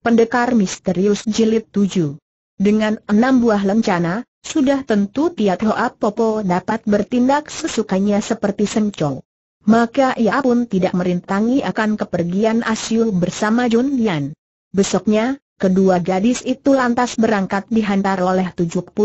Pendekar Misterius Jilid 7 Dengan enam buah lencana, sudah tentu Tiat Hoa Popo dapat bertindak sesukanya seperti sencong. Maka ia pun tidak merintangi akan kepergian Asyu bersama Jun Yan. Besoknya, kedua gadis itu lantas berangkat dihantar oleh 72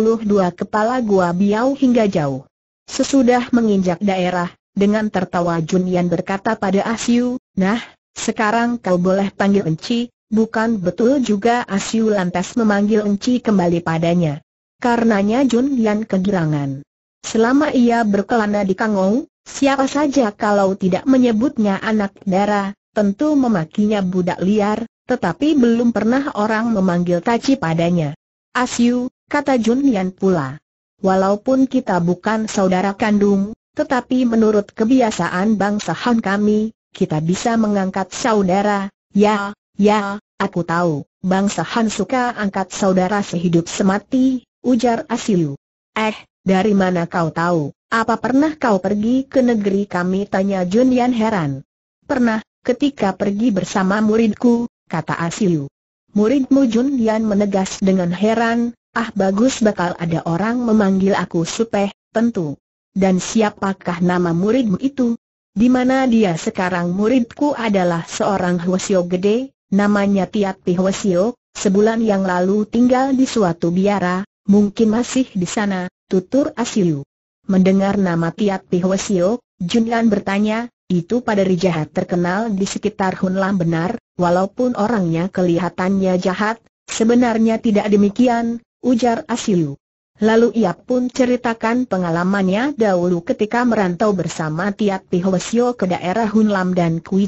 kepala gua biau hingga jauh. Sesudah menginjak daerah, dengan tertawa Jun Yan berkata pada Asyu, Nah, sekarang kau boleh panggil Enci, bukan betul juga Asyu lantas memanggil Enci kembali padanya. Karenanya Jun Yan kegirangan. Selama ia berkelana di Kangou, siapa saja kalau tidak menyebutnya anak darah, tentu memakinya budak liar, tetapi belum pernah orang memanggil Taci padanya. Asyu kata Jun Yan pula. Walaupun kita bukan saudara kandung, tetapi menurut kebiasaan bangsa Han kami, kita bisa mengangkat saudara, ya, Ya, aku tahu, bangsa Han suka angkat saudara sehidup semati, ujar Asiu. Eh, dari mana kau tahu, apa pernah kau pergi ke negeri kami tanya Jun Yan heran. Pernah, ketika pergi bersama muridku, kata Asiu. Muridmu Jun Yan menegas dengan heran, ah bagus bakal ada orang memanggil aku supeh, tentu. Dan siapakah nama muridmu itu? Di mana dia sekarang muridku adalah seorang Hwasyo gede, Namanya Tiat Pihwesio, sebulan yang lalu tinggal di suatu biara, mungkin masih di sana, tutur Asiu. Mendengar nama Tiat Pihwesio, Junlan bertanya, itu pada jahat terkenal di sekitar Hunlam benar, walaupun orangnya kelihatannya jahat, sebenarnya tidak demikian, ujar Asiu. Lalu ia pun ceritakan pengalamannya dahulu ketika merantau bersama Tiat Pihwesio ke daerah Hunlam dan Kui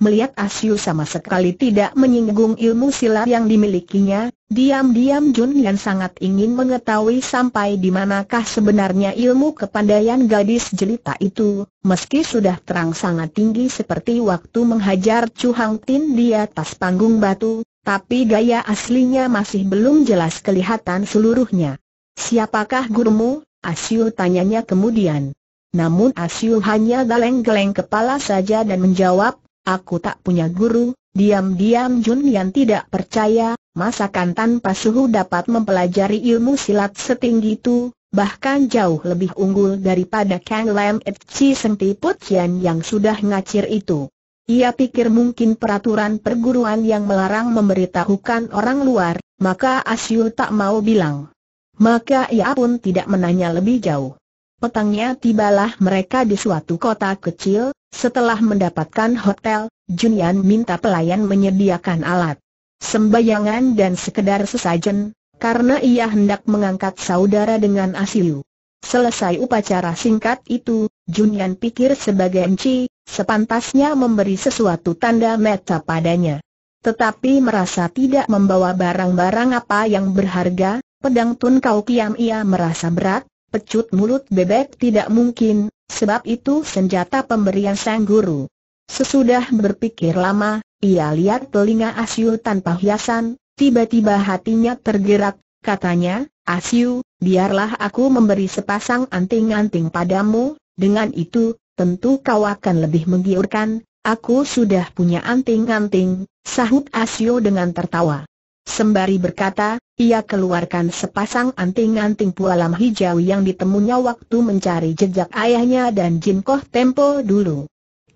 Melihat Asyu sama sekali tidak menyinggung ilmu silat yang dimilikinya, diam-diam Jun Yan sangat ingin mengetahui sampai di manakah sebenarnya ilmu kepandaian gadis jelita itu, meski sudah terang sangat tinggi seperti waktu menghajar Chu Hang Tin di atas panggung batu, tapi gaya aslinya masih belum jelas kelihatan seluruhnya. Siapakah gurumu? Asyu tanyanya kemudian. Namun Asyu hanya geleng geleng kepala saja dan menjawab, Aku tak punya guru, diam-diam Jun Yan tidak percaya, masakan tanpa suhu dapat mempelajari ilmu silat setinggi itu, bahkan jauh lebih unggul daripada Kang Lam Et Chi Seng Put Yan yang sudah ngacir itu. Ia pikir mungkin peraturan perguruan yang melarang memberitahukan orang luar, maka Asyul tak mau bilang. Maka ia pun tidak menanya lebih jauh. Petangnya tibalah mereka di suatu kota kecil, setelah mendapatkan hotel, Junian minta pelayan menyediakan alat sembayangan dan sekedar sesajen, karena ia hendak mengangkat saudara dengan Asiu. Selesai upacara singkat itu, Junian pikir sebagai enci, sepantasnya memberi sesuatu tanda meta padanya. Tetapi merasa tidak membawa barang-barang apa yang berharga, pedang Tun Kau Kiam ia merasa berat, pecut mulut bebek tidak mungkin, Sebab itu senjata pemberian sang guru. Sesudah berpikir lama, ia lihat telinga Asyu tanpa hiasan, tiba-tiba hatinya tergerak, katanya, Asyu, biarlah aku memberi sepasang anting-anting padamu, dengan itu, tentu kau akan lebih menggiurkan, aku sudah punya anting-anting, sahut Asyu dengan tertawa. Sembari berkata, ia keluarkan sepasang anting-anting pualam hijau yang ditemunya waktu mencari jejak ayahnya dan Jin Koh Tempo dulu.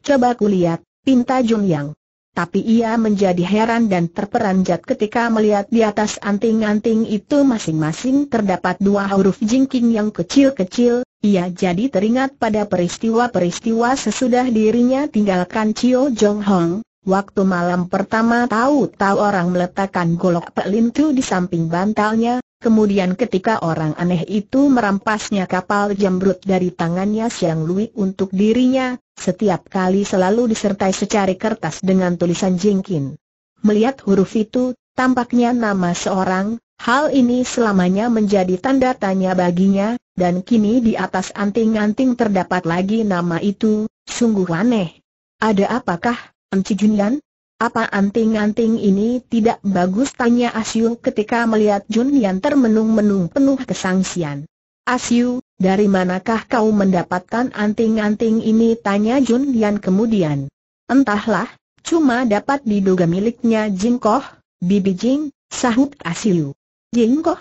Coba kulihat, pinta Jun Yang. Tapi ia menjadi heran dan terperanjat ketika melihat di atas anting-anting itu masing-masing terdapat dua huruf jingking yang kecil-kecil, ia jadi teringat pada peristiwa-peristiwa sesudah dirinya tinggalkan Chio Jong Hong, Waktu malam pertama tahu-tahu orang meletakkan golok pelintu di samping bantalnya, kemudian ketika orang aneh itu merampasnya kapal jembrut dari tangannya Siang Lui untuk dirinya, setiap kali selalu disertai secari kertas dengan tulisan jingkin. Melihat huruf itu, tampaknya nama seorang, hal ini selamanya menjadi tanda tanya baginya, dan kini di atas anting-anting terdapat lagi nama itu, sungguh aneh. Ada apakah? Encijunlan? Apa anting-anting ini tidak bagus? Tanya Asyu ketika melihat Yan termenung-menung penuh kesangsian. Asyu, dari manakah kau mendapatkan anting-anting ini? Tanya Yan kemudian. Entahlah, cuma dapat diduga miliknya Jingkoh, Bibi Jing, sahut Asyu. Jingkoh?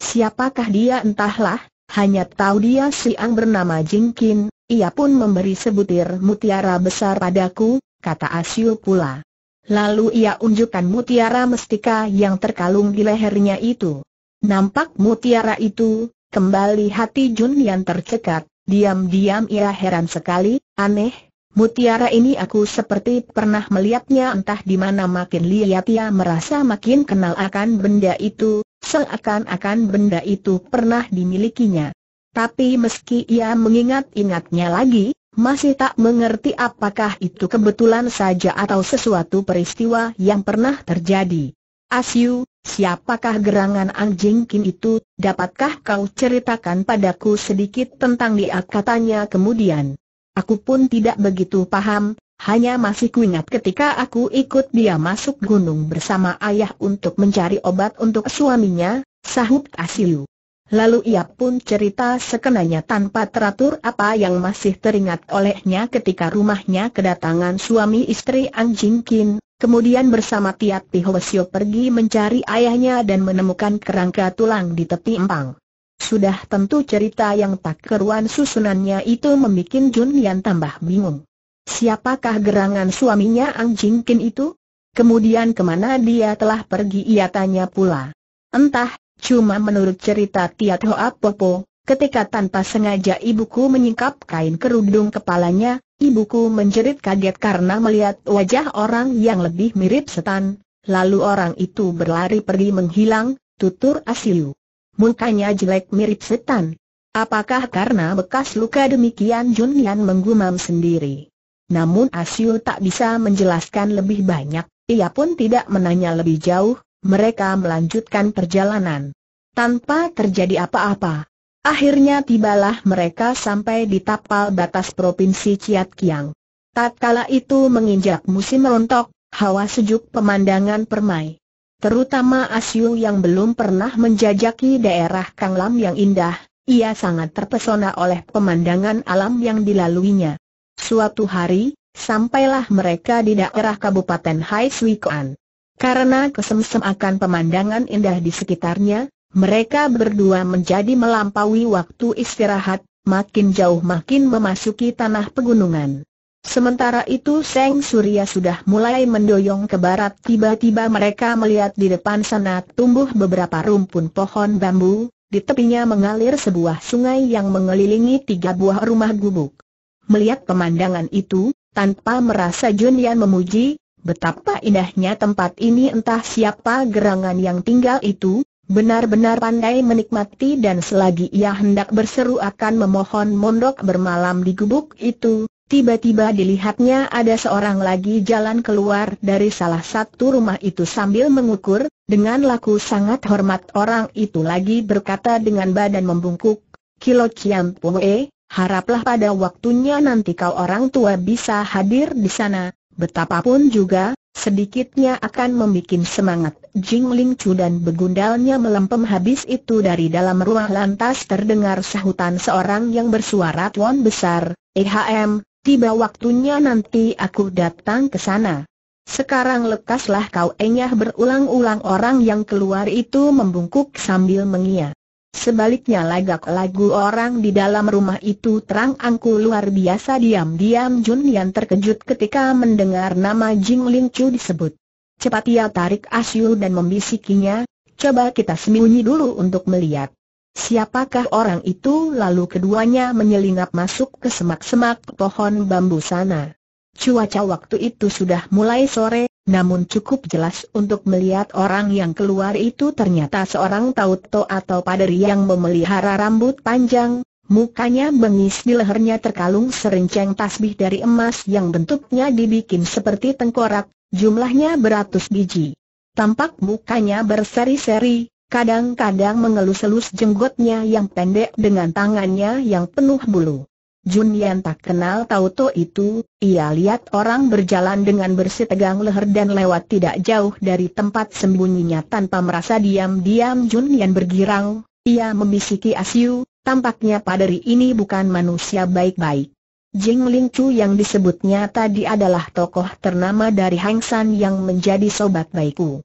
Siapakah dia? Entahlah, hanya tahu dia siang bernama Jingkin, ia pun memberi sebutir mutiara besar padaku, kata Asyu pula. Lalu ia unjukkan mutiara mestika yang terkalung di lehernya itu. Nampak mutiara itu, kembali hati Jun yang tercekat, diam-diam ia heran sekali, aneh, mutiara ini aku seperti pernah melihatnya entah di mana makin lihat ia merasa makin kenal akan benda itu, seakan-akan benda itu pernah dimilikinya. Tapi meski ia mengingat-ingatnya lagi, masih tak mengerti apakah itu kebetulan saja atau sesuatu peristiwa yang pernah terjadi. Asyu, siapakah gerangan anjing kin itu, dapatkah kau ceritakan padaku sedikit tentang dia katanya kemudian. Aku pun tidak begitu paham, hanya masih kuingat ketika aku ikut dia masuk gunung bersama ayah untuk mencari obat untuk suaminya, sahut Asyu. Lalu ia pun cerita sekenanya tanpa teratur apa yang masih teringat olehnya ketika rumahnya kedatangan suami istri Ang Jing Kin, kemudian bersama Tiat Pihwasyo pergi mencari ayahnya dan menemukan kerangka tulang di tepi empang. Sudah tentu cerita yang tak keruan susunannya itu membuat Jun Yan tambah bingung. Siapakah gerangan suaminya Ang Jing Kin itu? Kemudian kemana dia telah pergi ia tanya pula. Entah, Cuma menurut cerita Tiat Hoa Popo, ketika tanpa sengaja ibuku menyingkap kain kerudung kepalanya, ibuku menjerit kaget karena melihat wajah orang yang lebih mirip setan, lalu orang itu berlari pergi menghilang, tutur Asiu. Mukanya jelek mirip setan. Apakah karena bekas luka demikian Jun Yan menggumam sendiri? Namun Asiu tak bisa menjelaskan lebih banyak, ia pun tidak menanya lebih jauh, mereka melanjutkan perjalanan. Tanpa terjadi apa-apa. Akhirnya tibalah mereka sampai di tapal batas Provinsi Ciat Kiang. Tatkala itu menginjak musim rontok, hawa sejuk pemandangan permai. Terutama Asyu yang belum pernah menjajaki daerah Kang Lam yang indah, ia sangat terpesona oleh pemandangan alam yang dilaluinya. Suatu hari, sampailah mereka di daerah Kabupaten Hai Suikoan. Karena kesemsem akan pemandangan indah di sekitarnya, mereka berdua menjadi melampaui waktu istirahat, makin jauh makin memasuki tanah pegunungan. Sementara itu Seng Surya sudah mulai mendoyong ke barat Tiba-tiba mereka melihat di depan sana tumbuh beberapa rumpun pohon bambu Di tepinya mengalir sebuah sungai yang mengelilingi tiga buah rumah gubuk Melihat pemandangan itu, tanpa merasa Junian memuji, Betapa indahnya tempat ini entah siapa gerangan yang tinggal itu, benar-benar pandai menikmati dan selagi ia hendak berseru akan memohon mondok bermalam di gubuk itu, tiba-tiba dilihatnya ada seorang lagi jalan keluar dari salah satu rumah itu sambil mengukur, dengan laku sangat hormat orang itu lagi berkata dengan badan membungkuk, Kilo Chiam Pue, haraplah pada waktunya nanti kau orang tua bisa hadir di sana, Betapapun juga, sedikitnya akan membuat semangat Jing Ling Chu dan begundalnya melempem habis itu dari dalam ruang lantas terdengar sahutan seorang yang bersuara tuan besar, EHM, tiba waktunya nanti aku datang ke sana. Sekarang lekaslah kau enyah berulang-ulang orang yang keluar itu membungkuk sambil mengiya. Sebaliknya lagak-lagu orang di dalam rumah itu terang angku luar biasa diam-diam Jun Yan terkejut ketika mendengar nama Jing Ling Chu disebut. Cepat ia tarik Asyu dan membisikinya, coba kita sembunyi dulu untuk melihat. Siapakah orang itu lalu keduanya menyelinap masuk ke semak-semak pohon bambu sana. Cuaca waktu itu sudah mulai sore, namun cukup jelas untuk melihat orang yang keluar itu ternyata seorang tauto atau paderi yang memelihara rambut panjang, mukanya bengis di lehernya terkalung serenceng tasbih dari emas yang bentuknya dibikin seperti tengkorak, jumlahnya beratus biji. Tampak mukanya berseri-seri, kadang-kadang mengelus-elus jenggotnya yang pendek dengan tangannya yang penuh bulu. Jun Yan tak kenal tahu to itu, ia lihat orang berjalan dengan tegang leher dan lewat tidak jauh dari tempat sembunyinya tanpa merasa diam-diam Jun Yan bergirang, ia membisiki Asyu, tampaknya padari ini bukan manusia baik-baik. Jing Ling Chu yang disebutnya tadi adalah tokoh ternama dari Hang San yang menjadi sobat baikku.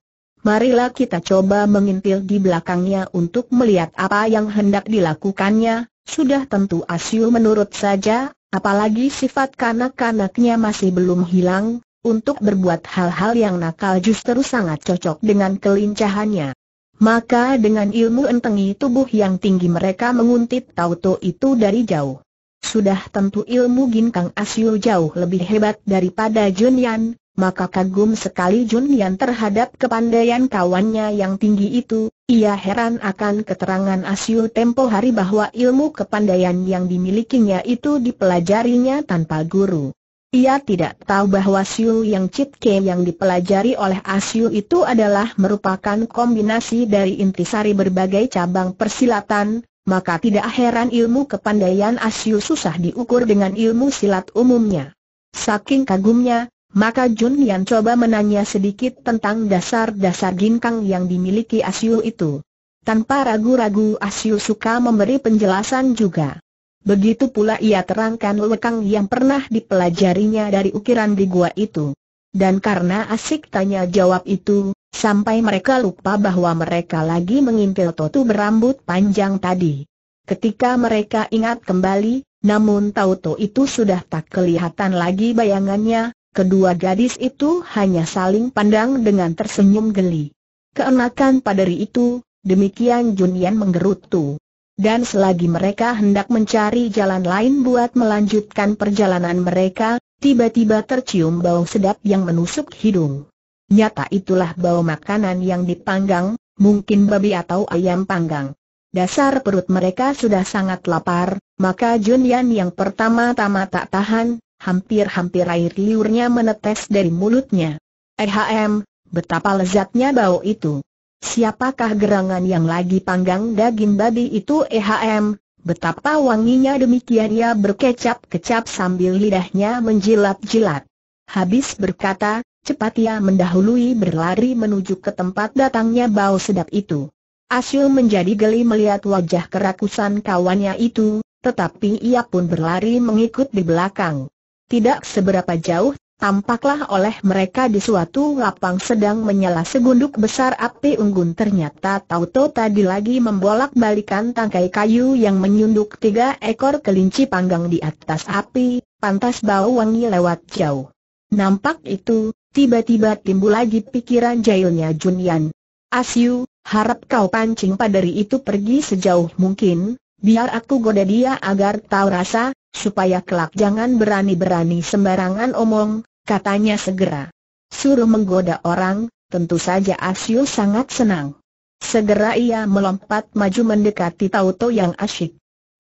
Marilah kita coba mengintil di belakangnya untuk melihat apa yang hendak dilakukannya, sudah tentu Asyu menurut saja, apalagi sifat kanak-kanaknya masih belum hilang, untuk berbuat hal-hal yang nakal justru sangat cocok dengan kelincahannya. Maka dengan ilmu entengi tubuh yang tinggi mereka menguntit Tauto itu dari jauh. Sudah tentu ilmu ginkang Asyu jauh lebih hebat daripada Junyan, maka kagum sekali Jun Yan terhadap kepandaian kawannya yang tinggi itu. Ia heran akan keterangan Asyu tempo hari bahwa ilmu kepandaian yang dimilikinya itu dipelajarinya tanpa guru. Ia tidak tahu bahwa Siu yang Ke yang dipelajari oleh Asyu itu adalah merupakan kombinasi dari intisari berbagai cabang persilatan, maka tidak heran ilmu kepandaian Asyu susah diukur dengan ilmu silat umumnya. Saking kagumnya, maka Jun Yan coba menanya sedikit tentang dasar-dasar ginkang yang dimiliki Asyu itu. Tanpa ragu-ragu Asyu suka memberi penjelasan juga. Begitu pula ia terangkan lekang yang pernah dipelajarinya dari ukiran di gua itu. Dan karena asik tanya jawab itu, sampai mereka lupa bahwa mereka lagi mengintil Toto berambut panjang tadi. Ketika mereka ingat kembali, namun Toto itu sudah tak kelihatan lagi bayangannya, kedua gadis itu hanya saling pandang dengan tersenyum geli. Keenakan paderi itu, demikian Junian menggerutu. Dan selagi mereka hendak mencari jalan lain buat melanjutkan perjalanan mereka, tiba-tiba tercium bau sedap yang menusuk hidung. Nyata itulah bau makanan yang dipanggang, mungkin babi atau ayam panggang. Dasar perut mereka sudah sangat lapar, maka Junian yang pertama-tama tak tahan, hampir-hampir air liurnya menetes dari mulutnya. Ehm, betapa lezatnya bau itu. Siapakah gerangan yang lagi panggang daging babi itu? Ehm, betapa wanginya demikian ia berkecap-kecap sambil lidahnya menjilat-jilat. Habis berkata, cepat ia mendahului berlari menuju ke tempat datangnya bau sedap itu. Asyul menjadi geli melihat wajah kerakusan kawannya itu, tetapi ia pun berlari mengikut di belakang. Tidak seberapa jauh, tampaklah oleh mereka di suatu lapang sedang menyala segunduk besar api unggun ternyata Tauto tadi lagi membolak-balikan tangkai kayu yang menyunduk tiga ekor kelinci panggang di atas api, pantas bau wangi lewat jauh. Nampak itu, tiba-tiba timbul lagi pikiran jahilnya Junian. Asyu, harap kau pancing padari itu pergi sejauh mungkin, biar aku goda dia agar tahu rasa, supaya kelak jangan berani-berani sembarangan omong, katanya segera. Suruh menggoda orang, tentu saja Asyu sangat senang. Segera ia melompat maju mendekati Tauto yang asyik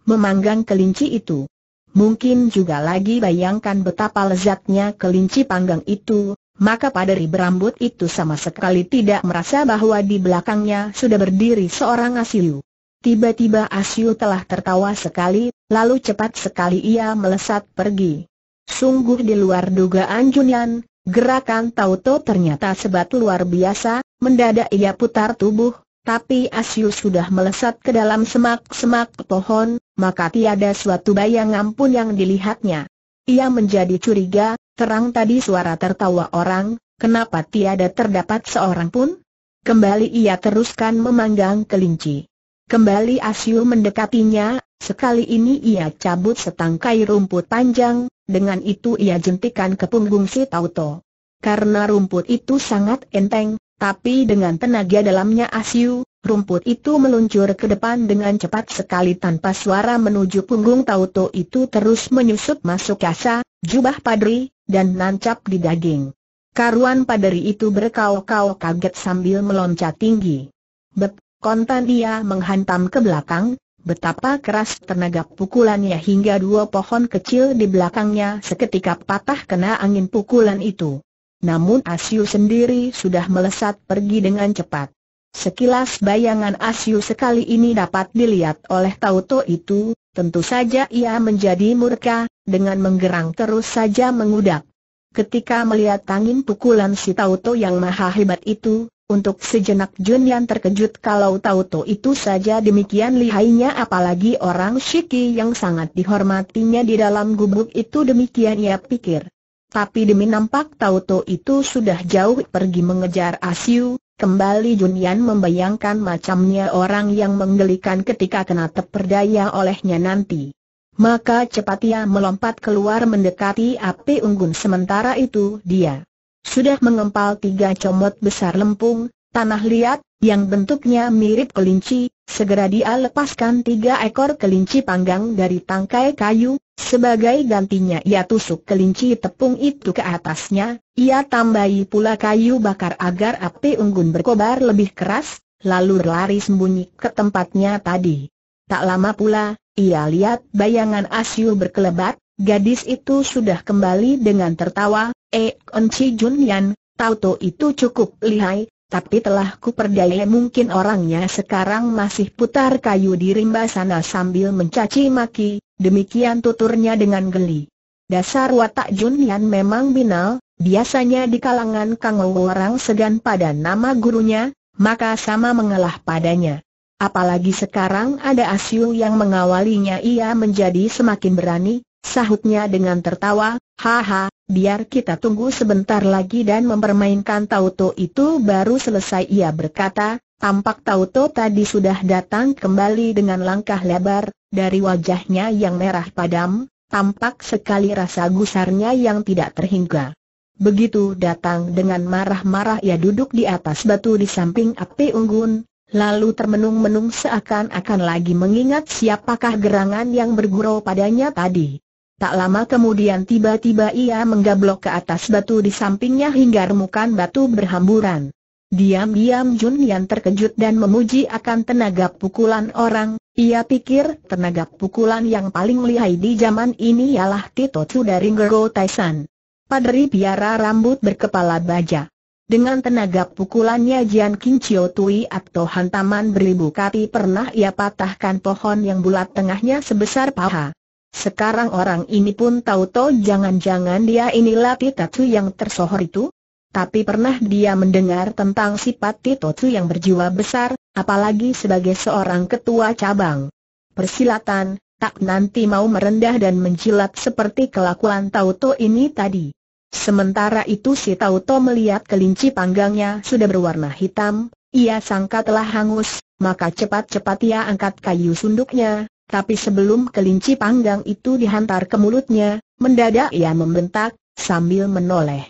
memanggang kelinci itu. Mungkin juga lagi bayangkan betapa lezatnya kelinci panggang itu, maka paderi berambut itu sama sekali tidak merasa bahwa di belakangnya sudah berdiri seorang Asyu. Tiba-tiba Asyu telah tertawa sekali, lalu cepat sekali ia melesat pergi. Sungguh di luar dugaan Junyan, gerakan Tauto ternyata sebat luar biasa, mendadak ia putar tubuh, tapi Asyu sudah melesat ke dalam semak-semak pohon, maka tiada suatu bayangan pun yang dilihatnya. Ia menjadi curiga, terang tadi suara tertawa orang, kenapa tiada terdapat seorang pun? Kembali ia teruskan memanggang kelinci. Kembali Asyu mendekatinya, sekali ini ia cabut setangkai rumput panjang, dengan itu ia jentikan ke punggung si Tauto. Karena rumput itu sangat enteng, tapi dengan tenaga dalamnya Asyu, rumput itu meluncur ke depan dengan cepat sekali tanpa suara menuju punggung Tauto itu terus menyusup masuk kasa, jubah padri, dan nancap di daging. Karuan padri itu berkau-kau kaget sambil meloncat tinggi. Bep, Kontan dia menghantam ke belakang, betapa keras tenaga pukulannya hingga dua pohon kecil di belakangnya seketika patah kena angin pukulan itu. Namun Asyu sendiri sudah melesat pergi dengan cepat. Sekilas bayangan Asyu sekali ini dapat dilihat oleh Tauto itu, tentu saja ia menjadi murka, dengan menggerang terus saja mengudak. Ketika melihat angin pukulan si Tauto yang maha hebat itu, untuk sejenak Jun Yan terkejut kalau tahu To itu saja demikian lihainya apalagi orang Shiki yang sangat dihormatinya di dalam gubuk itu demikian ia pikir. Tapi demi nampak tahu To itu sudah jauh pergi mengejar Asiu, kembali Jun Yan membayangkan macamnya orang yang menggelikan ketika kena terperdaya olehnya nanti. Maka cepat ia melompat keluar mendekati api unggun sementara itu dia sudah mengempal tiga comot besar lempung, tanah liat, yang bentuknya mirip kelinci, segera dia lepaskan tiga ekor kelinci panggang dari tangkai kayu, sebagai gantinya ia tusuk kelinci tepung itu ke atasnya, ia tambahi pula kayu bakar agar api unggun berkobar lebih keras, lalu berlari sembunyi ke tempatnya tadi. Tak lama pula, ia lihat bayangan Asyu berkelebat, Gadis itu sudah kembali dengan tertawa, Eh, Onci Junyan, Tauto itu cukup lihai, tapi telah kuperdaya mungkin orangnya sekarang masih putar kayu di rimba sana sambil mencaci maki, demikian tuturnya dengan geli. Dasar watak Junyan memang binal, biasanya di kalangan kang orang segan pada nama gurunya, maka sama mengalah padanya. Apalagi sekarang ada Asyu yang mengawalinya ia menjadi semakin berani, Sahutnya dengan tertawa, haha, biar kita tunggu sebentar lagi dan mempermainkan Tauto itu baru selesai ia berkata, tampak Tauto tadi sudah datang kembali dengan langkah lebar, dari wajahnya yang merah padam, tampak sekali rasa gusarnya yang tidak terhingga. Begitu datang dengan marah-marah ia duduk di atas batu di samping api unggun, lalu termenung-menung seakan-akan lagi mengingat siapakah gerangan yang bergurau padanya tadi. Tak lama kemudian tiba-tiba ia menggablok ke atas batu di sampingnya hingga remukan batu berhamburan. Diam-diam Jun Yan terkejut dan memuji akan tenaga pukulan orang, ia pikir tenaga pukulan yang paling lihai di zaman ini ialah Tito Chu dari Ngero Taisan. Padri piara rambut berkepala baja. Dengan tenaga pukulannya Jian King Chiu Tui atau hantaman beribu kaki pernah ia patahkan pohon yang bulat tengahnya sebesar paha. Sekarang orang ini pun tahu-tahu jangan-jangan dia inilah Titatu yang tersohor itu? Tapi pernah dia mendengar tentang sifat Titatu yang berjiwa besar, apalagi sebagai seorang ketua cabang. Persilatan, tak nanti mau merendah dan menjilat seperti kelakuan Tauto ini tadi. Sementara itu si Tauto melihat kelinci panggangnya sudah berwarna hitam, ia sangka telah hangus, maka cepat-cepat ia angkat kayu sunduknya, tapi sebelum kelinci panggang itu dihantar ke mulutnya, mendadak ia membentak, sambil menoleh.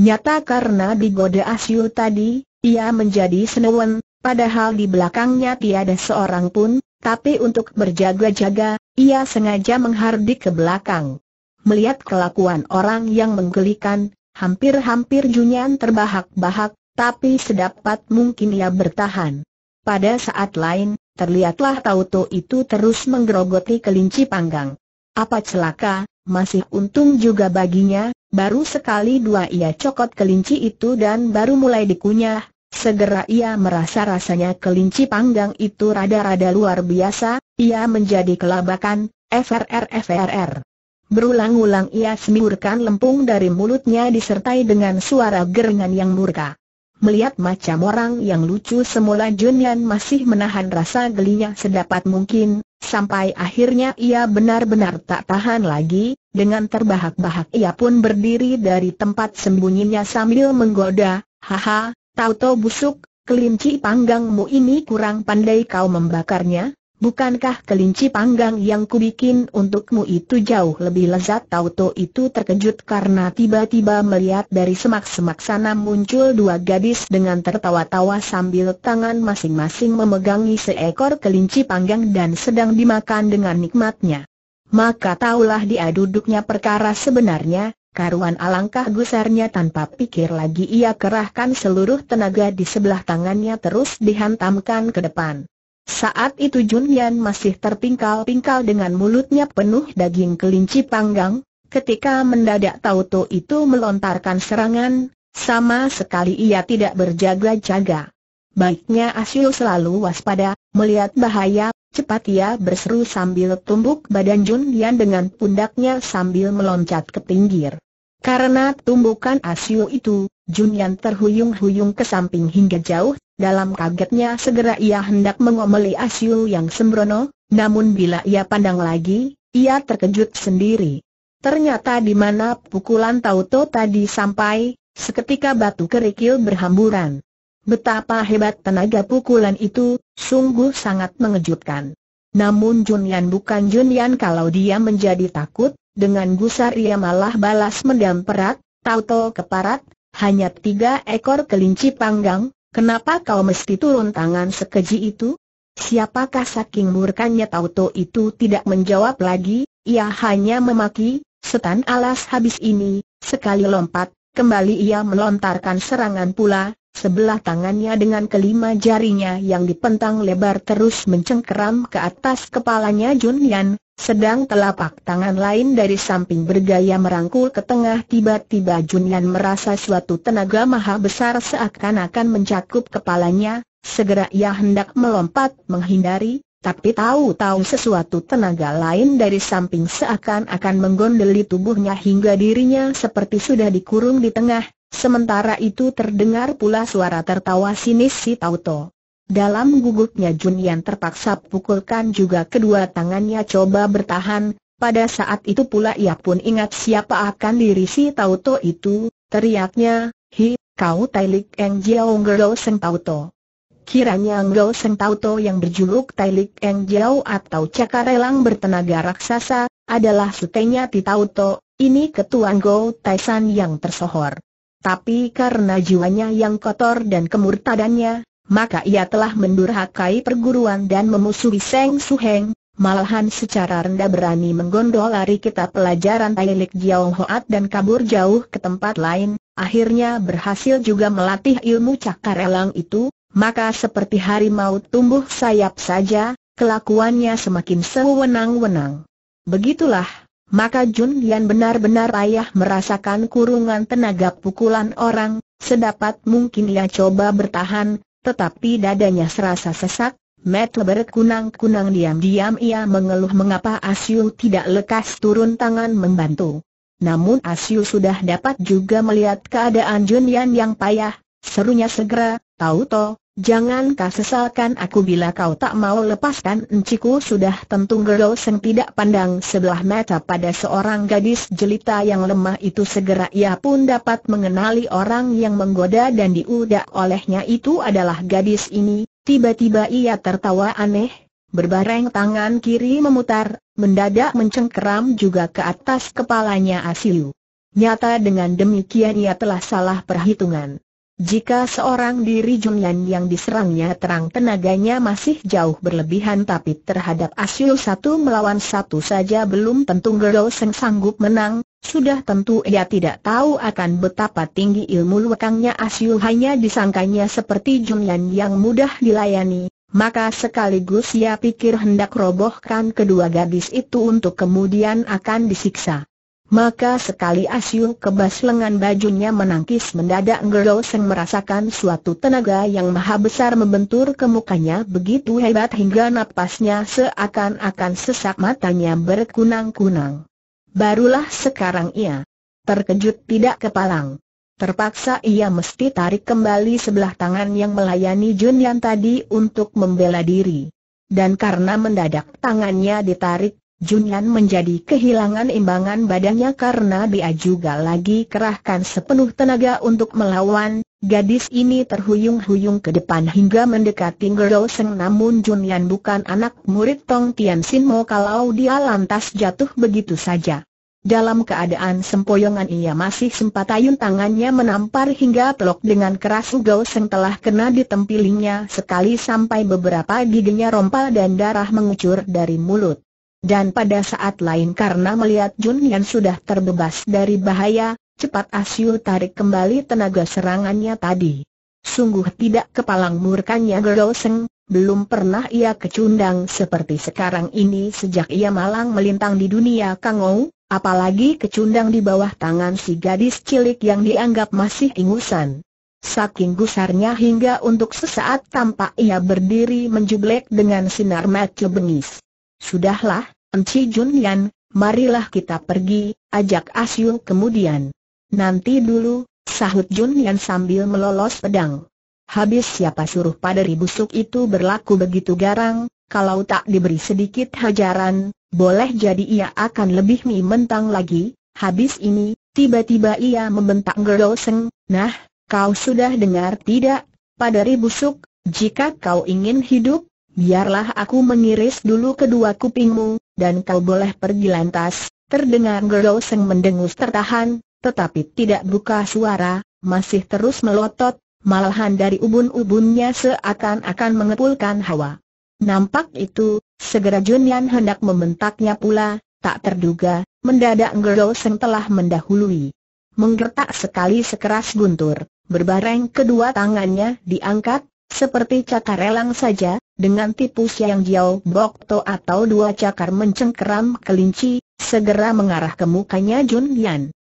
Nyata karena digoda Asyu tadi, ia menjadi senewen, padahal di belakangnya tiada seorang pun, tapi untuk berjaga-jaga, ia sengaja menghardik ke belakang. Melihat kelakuan orang yang menggelikan, hampir-hampir Junyan terbahak-bahak, tapi sedapat mungkin ia bertahan. Pada saat lain, Terlihatlah Tauto itu terus menggerogoti kelinci panggang. Apa celaka, masih untung juga baginya, baru sekali dua ia cokot kelinci itu dan baru mulai dikunyah. Segera ia merasa rasanya kelinci panggang itu rada-rada luar biasa, ia menjadi kelabakan, FRR FRR. Berulang-ulang ia semburkan lempung dari mulutnya disertai dengan suara gerengan yang murka. Melihat macam orang yang lucu semula Junyan masih menahan rasa gelinya sedapat mungkin, sampai akhirnya ia benar-benar tak tahan lagi, dengan terbahak-bahak ia pun berdiri dari tempat sembunyinya sambil menggoda, Haha, tau-tau busuk, kelinci panggangmu ini kurang pandai kau membakarnya, Bukankah kelinci panggang yang kubikin untukmu itu jauh lebih lezat Tauto itu terkejut karena tiba-tiba melihat dari semak-semak sana muncul dua gadis dengan tertawa-tawa sambil tangan masing-masing memegangi seekor kelinci panggang dan sedang dimakan dengan nikmatnya. Maka taulah dia duduknya perkara sebenarnya, karuan alangkah gusarnya tanpa pikir lagi ia kerahkan seluruh tenaga di sebelah tangannya terus dihantamkan ke depan. Saat itu Jun Yan masih terpingkal-pingkal dengan mulutnya penuh daging kelinci panggang, ketika mendadak Tauto itu melontarkan serangan, sama sekali ia tidak berjaga-jaga. Baiknya Asyo selalu waspada, melihat bahaya, cepat ia berseru sambil tumbuk badan Jun Yan dengan pundaknya sambil meloncat ke pinggir. Karena tumbukan asio itu, Junyan terhuyung-huyung ke samping hingga jauh, dalam kagetnya segera ia hendak mengomeli asio yang sembrono, namun bila ia pandang lagi, ia terkejut sendiri. Ternyata di mana pukulan Tauto tadi sampai, seketika batu kerikil berhamburan. Betapa hebat tenaga pukulan itu, sungguh sangat mengejutkan. Namun Junyan bukan Junyan kalau dia menjadi takut, dengan gusar ia malah balas mendam perat, tauto keparat, hanya tiga ekor kelinci panggang, kenapa kau mesti turun tangan sekeji itu? Siapakah saking murkanya Tauto itu tidak menjawab lagi, ia hanya memaki, setan alas habis ini, sekali lompat, kembali ia melontarkan serangan pula, Sebelah tangannya dengan kelima jarinya yang dipentang lebar terus mencengkeram ke atas kepalanya Jun Yan, sedang telapak tangan lain dari samping bergaya merangkul ke tengah tiba-tiba Jun Yan merasa suatu tenaga maha besar seakan-akan mencakup kepalanya, segera ia hendak melompat menghindari, tapi tahu-tahu sesuatu tenaga lain dari samping seakan-akan menggondoli tubuhnya hingga dirinya seperti sudah dikurung di tengah, Sementara itu terdengar pula suara tertawa sinis si Tauto. Dalam gugupnya Junian terpaksa pukulkan juga kedua tangannya coba bertahan, pada saat itu pula ia pun ingat siapa akan diri si Tauto itu, teriaknya, Hi, kau Tailik Eng Jiao Ngero Seng Tauto. Kiranya Ngero Seng Tauto yang berjuluk Tailik Eng Jiao atau Cakarelang bertenaga raksasa, adalah sutenya Ti Tauto, ini ketua Go Taisan yang tersohor. Tapi karena jiwanya yang kotor dan kemurtadannya, maka ia telah mendurhakai perguruan dan memusuhi Seng Heng, malahan secara rendah berani menggondol lari kitab pelajaran Tailik Jiao Hoat dan kabur jauh ke tempat lain, akhirnya berhasil juga melatih ilmu cakar elang itu, maka seperti harimau tumbuh sayap saja, kelakuannya semakin sewenang-wenang. Begitulah, maka Jun Lian benar-benar ayah merasakan kurungan tenaga pukulan orang, sedapat mungkin ia coba bertahan, tetapi dadanya serasa sesak, Matt berkunang-kunang kunang diam-diam ia mengeluh mengapa Asyu tidak lekas turun tangan membantu. Namun Asyu sudah dapat juga melihat keadaan Jun Lian yang payah, serunya segera, tahu toh, Jangan kau sesalkan aku bila kau tak mau lepaskan enciku sudah tentu Gerol Seng tidak pandang sebelah mata pada seorang gadis jelita yang lemah itu segera ia pun dapat mengenali orang yang menggoda dan diudak olehnya itu adalah gadis ini, tiba-tiba ia tertawa aneh, berbareng tangan kiri memutar, mendadak mencengkeram juga ke atas kepalanya asilu. Nyata dengan demikian ia telah salah perhitungan. Jika seorang diri Jumyan yang diserangnya terang tenaganya masih jauh berlebihan tapi terhadap Asyul satu melawan satu saja belum tentu Gero Seng sanggup menang, sudah tentu ia tidak tahu akan betapa tinggi ilmu lekangnya Asyul hanya disangkanya seperti Junyan yang mudah dilayani, maka sekaligus ia pikir hendak robohkan kedua gadis itu untuk kemudian akan disiksa. Maka sekali Asyu kebas lengan bajunya menangkis mendadak Ngero Seng merasakan suatu tenaga yang maha besar membentur ke mukanya begitu hebat hingga napasnya seakan-akan sesak matanya berkunang-kunang. Barulah sekarang ia terkejut tidak kepalang. Terpaksa ia mesti tarik kembali sebelah tangan yang melayani Jun Yan tadi untuk membela diri. Dan karena mendadak tangannya ditarik Junyan menjadi kehilangan imbangan badannya karena dia juga lagi kerahkan sepenuh tenaga untuk melawan, gadis ini terhuyung-huyung ke depan hingga mendekati Gerdo Seng namun Junyan bukan anak murid Tong Tian Sin Mo kalau dia lantas jatuh begitu saja. Dalam keadaan sempoyongan ia masih sempat ayun tangannya menampar hingga pelok dengan keras Ugao Seng telah kena di tempilingnya sekali sampai beberapa giginya rompal dan darah mengucur dari mulut. Dan pada saat lain karena melihat Jun Yan sudah terbebas dari bahaya, cepat asyul tarik kembali tenaga serangannya tadi. Sungguh tidak kepalang murkanya Geroseng, belum pernah ia kecundang seperti sekarang ini sejak ia malang melintang di dunia Kangou, apalagi kecundang di bawah tangan si gadis cilik yang dianggap masih ingusan. Saking gusarnya hingga untuk sesaat tampak ia berdiri menjublek dengan sinar mata bengis. Sudahlah, Enci Junyan, marilah kita pergi, ajak Asyul kemudian. Nanti dulu, sahut Junyan sambil melolos pedang. Habis siapa suruh pada ribusuk itu berlaku begitu garang, kalau tak diberi sedikit hajaran, boleh jadi ia akan lebih mentang lagi, habis ini, tiba-tiba ia membentak Geroseng, nah, kau sudah dengar tidak, Pada ribusuk, jika kau ingin hidup, biarlah aku mengiris dulu kedua kupingmu, dan kau boleh pergi lantas. Terdengar Gerdo Seng mendengus tertahan, tetapi tidak buka suara, masih terus melotot, malahan dari ubun-ubunnya seakan-akan mengepulkan hawa. Nampak itu, segera Junian hendak membentaknya pula, tak terduga, mendadak Gerdo Seng telah mendahului. Menggertak sekali sekeras guntur, berbareng kedua tangannya diangkat, seperti cakar elang saja, dengan tipu siang jiao bokto atau dua cakar mencengkeram kelinci, segera mengarah ke mukanya Jun Yan.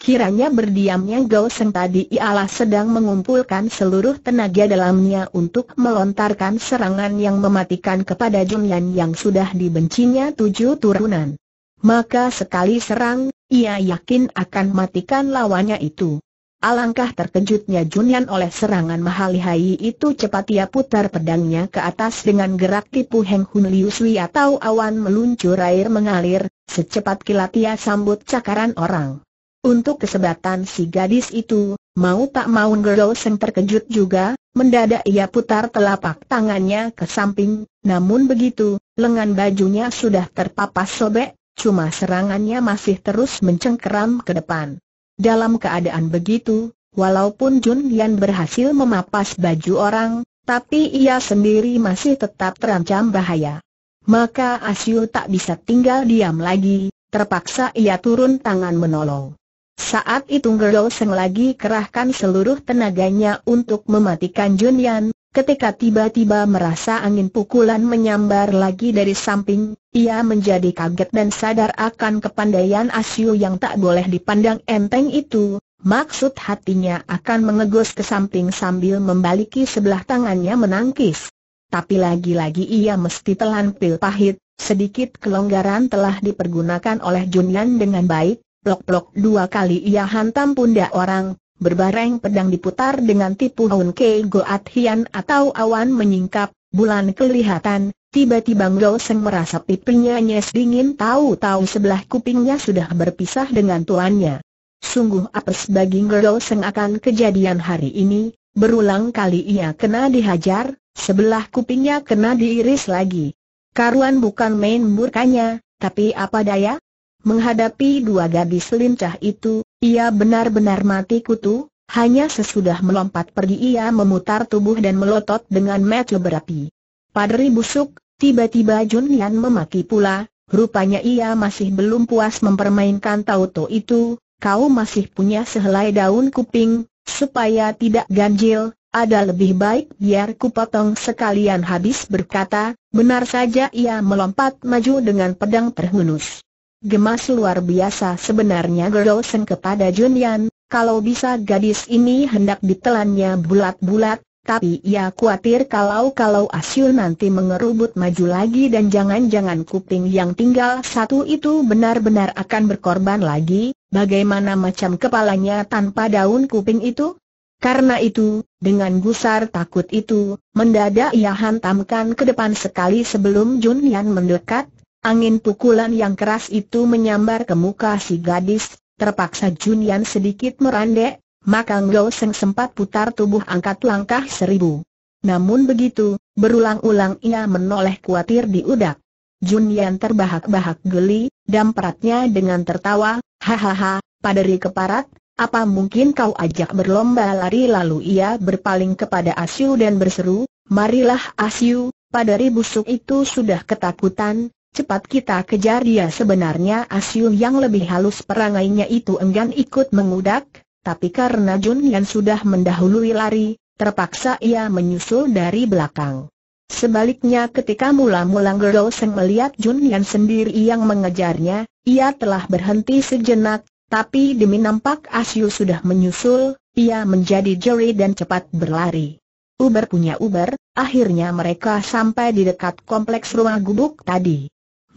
Kiranya berdiamnya Gao Seng tadi ialah sedang mengumpulkan seluruh tenaga dalamnya untuk melontarkan serangan yang mematikan kepada Jun Yan yang sudah dibencinya tujuh turunan. Maka sekali serang, ia yakin akan matikan lawannya itu. Alangkah terkejutnya Junian oleh serangan Mahalihai itu cepat ia putar pedangnya ke atas dengan gerak tipu Heng Hun Liu Sui atau awan meluncur air mengalir, secepat kilat ia sambut cakaran orang. Untuk kesebatan si gadis itu, mau tak mau Ngero Seng terkejut juga, mendadak ia putar telapak tangannya ke samping, namun begitu, lengan bajunya sudah terpapas sobek, cuma serangannya masih terus mencengkeram ke depan. Dalam keadaan begitu, walaupun Jun Lian berhasil memapas baju orang, tapi ia sendiri masih tetap terancam bahaya. Maka Asyu tak bisa tinggal diam lagi, terpaksa ia turun tangan menolong. Saat itu Gerdo Seng lagi kerahkan seluruh tenaganya untuk mematikan Jun Yan, Ketika tiba-tiba merasa angin pukulan menyambar lagi dari samping, ia menjadi kaget dan sadar akan kepandaian Asyu yang tak boleh dipandang enteng itu, maksud hatinya akan mengegos ke samping sambil membaliki sebelah tangannya menangkis. Tapi lagi-lagi ia mesti telan pil pahit, sedikit kelonggaran telah dipergunakan oleh Junyan dengan baik, blok-blok dua kali ia hantam pundak orang, berbareng pedang diputar dengan tipu Hun Kei Goat Hian atau awan menyingkap, bulan kelihatan, tiba-tiba Ngo Seng merasa pipinya nyes dingin tahu-tahu sebelah kupingnya sudah berpisah dengan tuannya. Sungguh apes bagi Ngo Seng akan kejadian hari ini, berulang kali ia kena dihajar, sebelah kupingnya kena diiris lagi. Karuan bukan main murkanya, tapi apa daya, Menghadapi dua gadis lincah itu, ia benar-benar mati kutu, hanya sesudah melompat pergi ia memutar tubuh dan melotot dengan metel berapi. Padri busuk, tiba-tiba Jun Yan memaki pula, rupanya ia masih belum puas mempermainkan Tauto itu, kau masih punya sehelai daun kuping, supaya tidak ganjil, ada lebih baik biar kupotong sekalian habis berkata, benar saja ia melompat maju dengan pedang terhunus. Gemas luar biasa sebenarnya Gerolsen kepada Jun kalau bisa gadis ini hendak ditelannya bulat-bulat, tapi ia khawatir kalau-kalau Asyul nanti mengerubut maju lagi dan jangan-jangan kuping yang tinggal satu itu benar-benar akan berkorban lagi, bagaimana macam kepalanya tanpa daun kuping itu? Karena itu, dengan gusar takut itu, mendadak ia hantamkan ke depan sekali sebelum Jun mendekat, Angin pukulan yang keras itu menyambar ke muka si gadis, terpaksa Junyan sedikit merandek, maka Ngo Seng sempat putar tubuh angkat langkah seribu. Namun begitu, berulang-ulang ia menoleh kuatir di udak. Junian terbahak-bahak geli, dan peratnya dengan tertawa, hahaha, paderi keparat, apa mungkin kau ajak berlomba lari lalu ia berpaling kepada Asyu dan berseru, marilah Asyu, padari busuk itu sudah ketakutan, Cepat kita kejar dia sebenarnya Asyu yang lebih halus perangainya itu enggan ikut mengudak, tapi karena Jun Yan sudah mendahului lari, terpaksa ia menyusul dari belakang. Sebaliknya ketika mula-mula Gerol Seng melihat Jun Yan sendiri yang mengejarnya, ia telah berhenti sejenak, tapi demi nampak Asyu sudah menyusul, ia menjadi jeri dan cepat berlari. Uber punya Uber, akhirnya mereka sampai di dekat kompleks rumah gubuk tadi.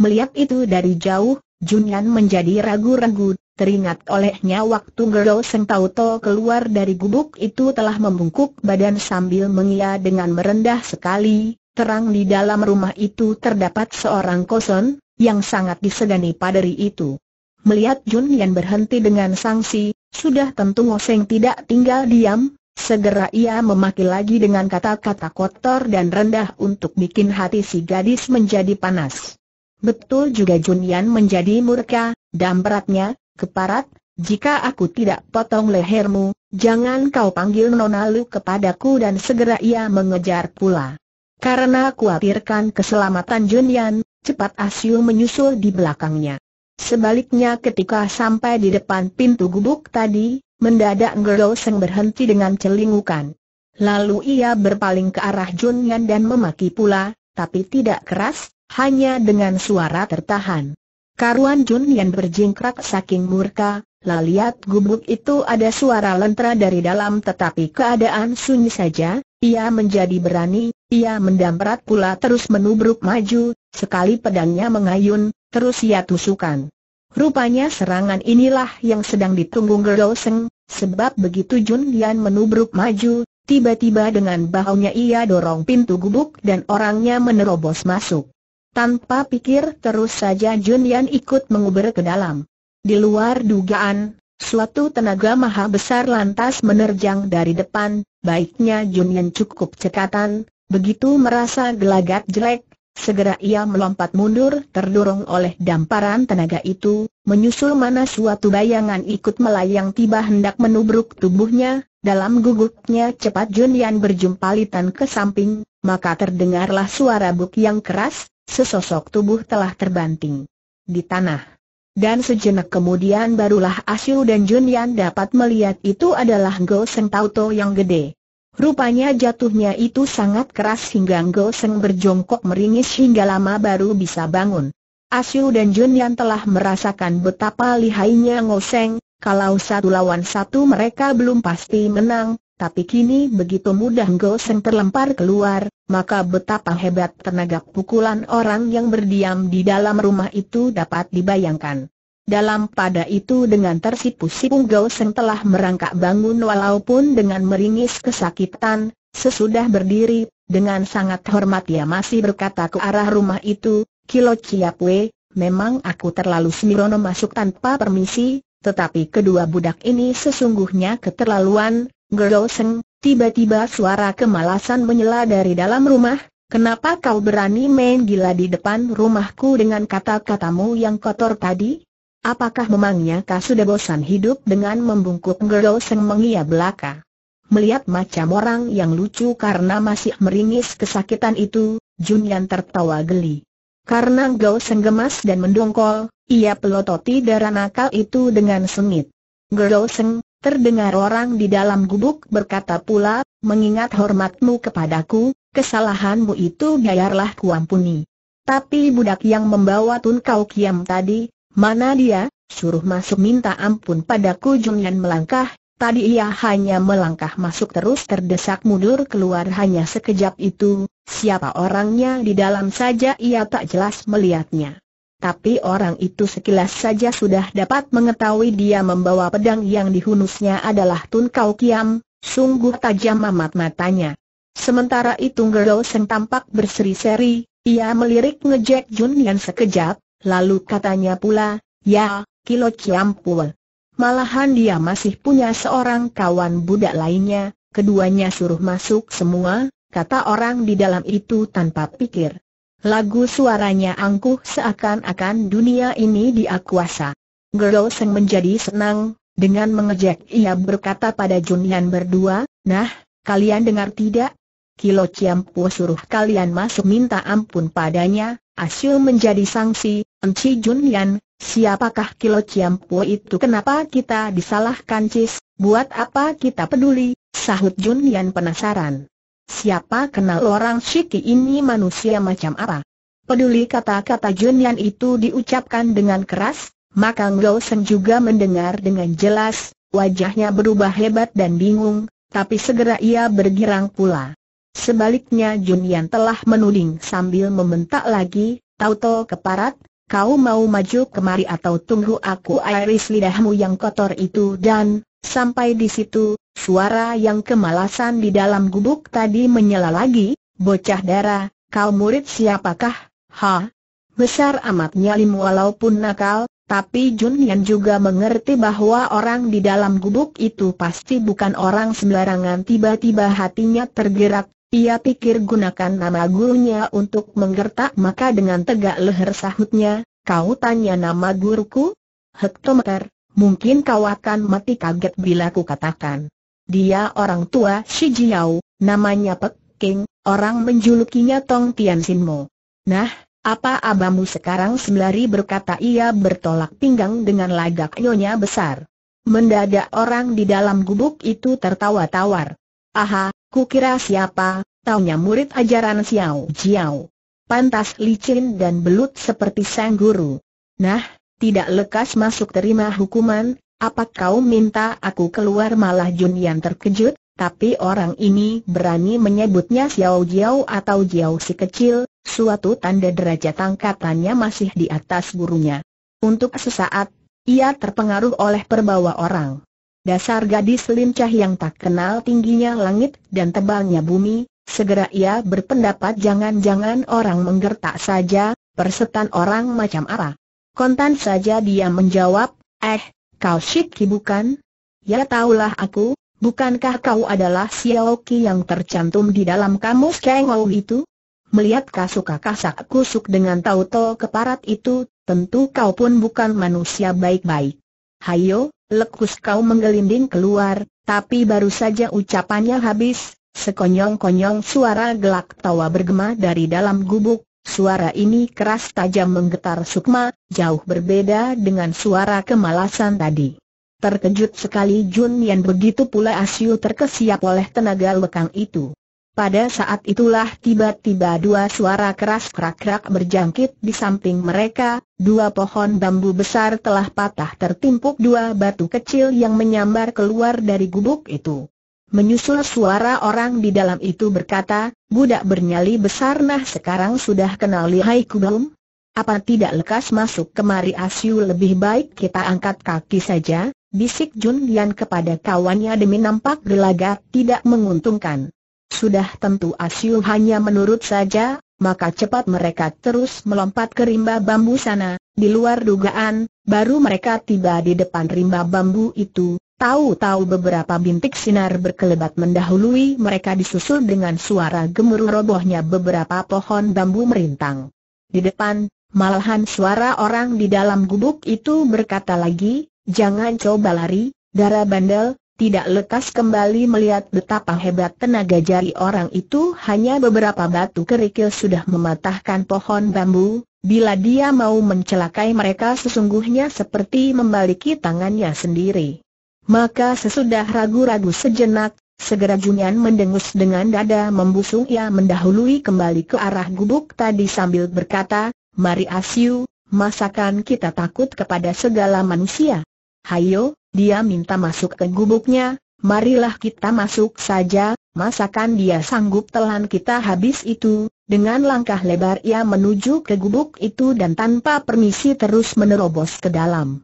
Melihat itu dari jauh, Junyan menjadi ragu-ragu, teringat olehnya waktu Gero Seng to keluar dari gubuk itu telah membungkuk badan sambil mengia dengan merendah sekali, terang di dalam rumah itu terdapat seorang koson, yang sangat disegani padari itu. Melihat Junyan berhenti dengan sanksi, sudah tentu Ngoseng tidak tinggal diam, Segera ia memaki lagi dengan kata-kata kotor dan rendah untuk bikin hati si gadis menjadi panas. Betul juga Junian menjadi murka, dan beratnya, keparat, jika aku tidak potong lehermu, jangan kau panggil Nona Lu kepadaku dan segera ia mengejar pula. Karena khawatirkan keselamatan Junian, cepat Asyu menyusul di belakangnya. Sebaliknya ketika sampai di depan pintu gubuk tadi, mendadak Gerlo Seng berhenti dengan celingukan. Lalu ia berpaling ke arah Junian dan memaki pula, tapi tidak keras, hanya dengan suara tertahan. Karuan Jun yang berjingkrak saking murka, laliat gubuk itu ada suara lentera dari dalam tetapi keadaan sunyi saja, ia menjadi berani, ia mendamprat pula terus menubruk maju, sekali pedangnya mengayun, terus ia tusukan. Rupanya serangan inilah yang sedang ditunggu Gerdo sebab begitu Jun Yan menubruk maju, tiba-tiba dengan bahunya ia dorong pintu gubuk dan orangnya menerobos masuk. Tanpa pikir terus saja Jun Yan ikut menguber ke dalam. Di luar dugaan, suatu tenaga maha besar lantas menerjang dari depan, baiknya Jun Yan cukup cekatan, begitu merasa gelagat jelek, Segera ia melompat mundur terdorong oleh damparan tenaga itu, menyusul mana suatu bayangan ikut melayang tiba hendak menubruk tubuhnya, dalam gugupnya cepat Jun Yan berjumpalitan ke samping, maka terdengarlah suara buk yang keras, sesosok tubuh telah terbanting di tanah. Dan sejenak kemudian barulah Asyu dan Junyan dapat melihat itu adalah Go Seng Tauto yang gede. Rupanya jatuhnya itu sangat keras hingga Go Seng berjongkok meringis hingga lama baru bisa bangun. Asyu dan Junyan telah merasakan betapa lihainya Go Seng, kalau satu lawan satu mereka belum pasti menang, tapi kini begitu mudah Goseng terlempar keluar, maka betapa hebat tenaga pukulan orang yang berdiam di dalam rumah itu dapat dibayangkan. Dalam pada itu dengan tersipu-sipu Goseng telah merangkak bangun walaupun dengan meringis kesakitan, sesudah berdiri, dengan sangat hormat ia masih berkata ke arah rumah itu, Kilo Chiapwe, memang aku terlalu semirono masuk tanpa permisi, tetapi kedua budak ini sesungguhnya keterlaluan, Geroseng, tiba-tiba suara kemalasan menyela dari dalam rumah, kenapa kau berani main gila di depan rumahku dengan kata-katamu yang kotor tadi? Apakah memangnya kau sudah bosan hidup dengan membungkuk Geroseng mengia belaka? Melihat macam orang yang lucu karena masih meringis kesakitan itu, Junyan tertawa geli. Karena Gao gemas dan mendongkol, ia pelototi darah nakal itu dengan sengit. Geroseng, Terdengar orang di dalam gubuk berkata pula, mengingat hormatmu kepadaku, kesalahanmu itu biarlah kuampuni. Tapi budak yang membawa Tun Kau Kiam tadi, mana dia? Suruh masuk minta ampun padaku Junyan melangkah, tadi ia hanya melangkah masuk terus terdesak mundur keluar hanya sekejap itu, siapa orangnya di dalam saja ia tak jelas melihatnya tapi orang itu sekilas saja sudah dapat mengetahui dia membawa pedang yang dihunusnya adalah Tun Kau Kiam, sungguh tajam amat matanya. Sementara itu Gerlo Seng tampak berseri-seri, ia melirik ngejek Jun Yan sekejap, lalu katanya pula, ya, Kilo Kiam Pul. Malahan dia masih punya seorang kawan budak lainnya, keduanya suruh masuk semua, kata orang di dalam itu tanpa pikir. Lagu suaranya angkuh seakan-akan dunia ini dia kuasa. Gero Seng menjadi senang, dengan mengejek ia berkata pada Junian berdua, Nah, kalian dengar tidak? Kilo Ciampu suruh kalian masuk minta ampun padanya, Asyul menjadi sanksi, Enci Junian, siapakah Kilo Ciampu itu kenapa kita disalahkan Cis, buat apa kita peduli, sahut Junian penasaran. Siapa kenal orang Shiki ini manusia macam apa? Peduli kata-kata Junian itu diucapkan dengan keras, maka Ngau Sen juga mendengar dengan jelas, wajahnya berubah hebat dan bingung, tapi segera ia bergirang pula. Sebaliknya Junian telah menuding sambil membentak lagi, Tauto keparat, kau mau maju kemari atau tunggu aku iris lidahmu yang kotor itu dan, sampai di situ, Suara yang kemalasan di dalam gubuk tadi menyala lagi, bocah darah, kau murid siapakah? Ha? Besar amatnya Lim walaupun nakal, tapi Jun Yan juga mengerti bahwa orang di dalam gubuk itu pasti bukan orang sembarangan tiba-tiba hatinya tergerak, ia pikir gunakan nama gurunya untuk menggertak maka dengan tegak leher sahutnya, kau tanya nama guruku? Hektometer, mungkin kau akan mati kaget bila ku katakan. Dia orang tua Shi Jiao, namanya Pek King, orang menjulukinya Tong Tian Sin Mo. Nah, apa abamu sekarang sembari berkata ia bertolak pinggang dengan lagak nyonya besar. Mendadak orang di dalam gubuk itu tertawa tawar. Aha, kukira siapa, taunya murid ajaran Xiao Jiao. Pantas licin dan belut seperti sang guru. Nah, tidak lekas masuk terima hukuman, apa kau minta aku keluar malah Jun Yan terkejut, tapi orang ini berani menyebutnya Xiao Jiao atau Jiao si kecil, suatu tanda derajat angkatannya masih di atas gurunya. Untuk sesaat, ia terpengaruh oleh perbawa orang. Dasar gadis lincah yang tak kenal tingginya langit dan tebalnya bumi, segera ia berpendapat jangan-jangan orang menggertak saja, persetan orang macam apa. Kontan saja dia menjawab, eh, Kau Shiki bukan? Ya taulah aku, bukankah kau adalah Xiaoqi yang tercantum di dalam kamus Kengou itu? Melihat Kasuka kasak kusuk dengan tauto keparat itu, tentu kau pun bukan manusia baik-baik. Hayo, lekus kau menggelinding keluar, tapi baru saja ucapannya habis, sekonyong-konyong suara gelak tawa bergema dari dalam gubuk, Suara ini keras tajam menggetar Sukma, jauh berbeda dengan suara kemalasan tadi. Terkejut sekali Jun Yan begitu pula Asyu terkesiap oleh tenaga lekang itu. Pada saat itulah tiba-tiba dua suara keras kerak-kerak berjangkit di samping mereka, dua pohon bambu besar telah patah tertimpuk dua batu kecil yang menyambar keluar dari gubuk itu. Menyusul suara orang di dalam itu berkata, budak bernyali besar nah sekarang sudah kenal ku belum? Apa tidak lekas masuk kemari Asyu lebih baik kita angkat kaki saja, bisik Jun Yan kepada kawannya demi nampak gelagat tidak menguntungkan. Sudah tentu Asyu hanya menurut saja, maka cepat mereka terus melompat ke rimba bambu sana, di luar dugaan, baru mereka tiba di depan rimba bambu itu, Tahu-tahu beberapa bintik sinar berkelebat mendahului mereka disusul dengan suara gemuruh robohnya beberapa pohon bambu merintang. Di depan, malahan suara orang di dalam gubuk itu berkata lagi, jangan coba lari, darah bandel, tidak lekas kembali melihat betapa hebat tenaga jari orang itu hanya beberapa batu kerikil sudah mematahkan pohon bambu, bila dia mau mencelakai mereka sesungguhnya seperti membaliki tangannya sendiri. Maka sesudah ragu-ragu sejenak, segera Junyan mendengus dengan dada membusung ia mendahului kembali ke arah gubuk tadi sambil berkata, Mari Asyu, masakan kita takut kepada segala manusia. Hayo, dia minta masuk ke gubuknya, marilah kita masuk saja, masakan dia sanggup telan kita habis itu, dengan langkah lebar ia menuju ke gubuk itu dan tanpa permisi terus menerobos ke dalam.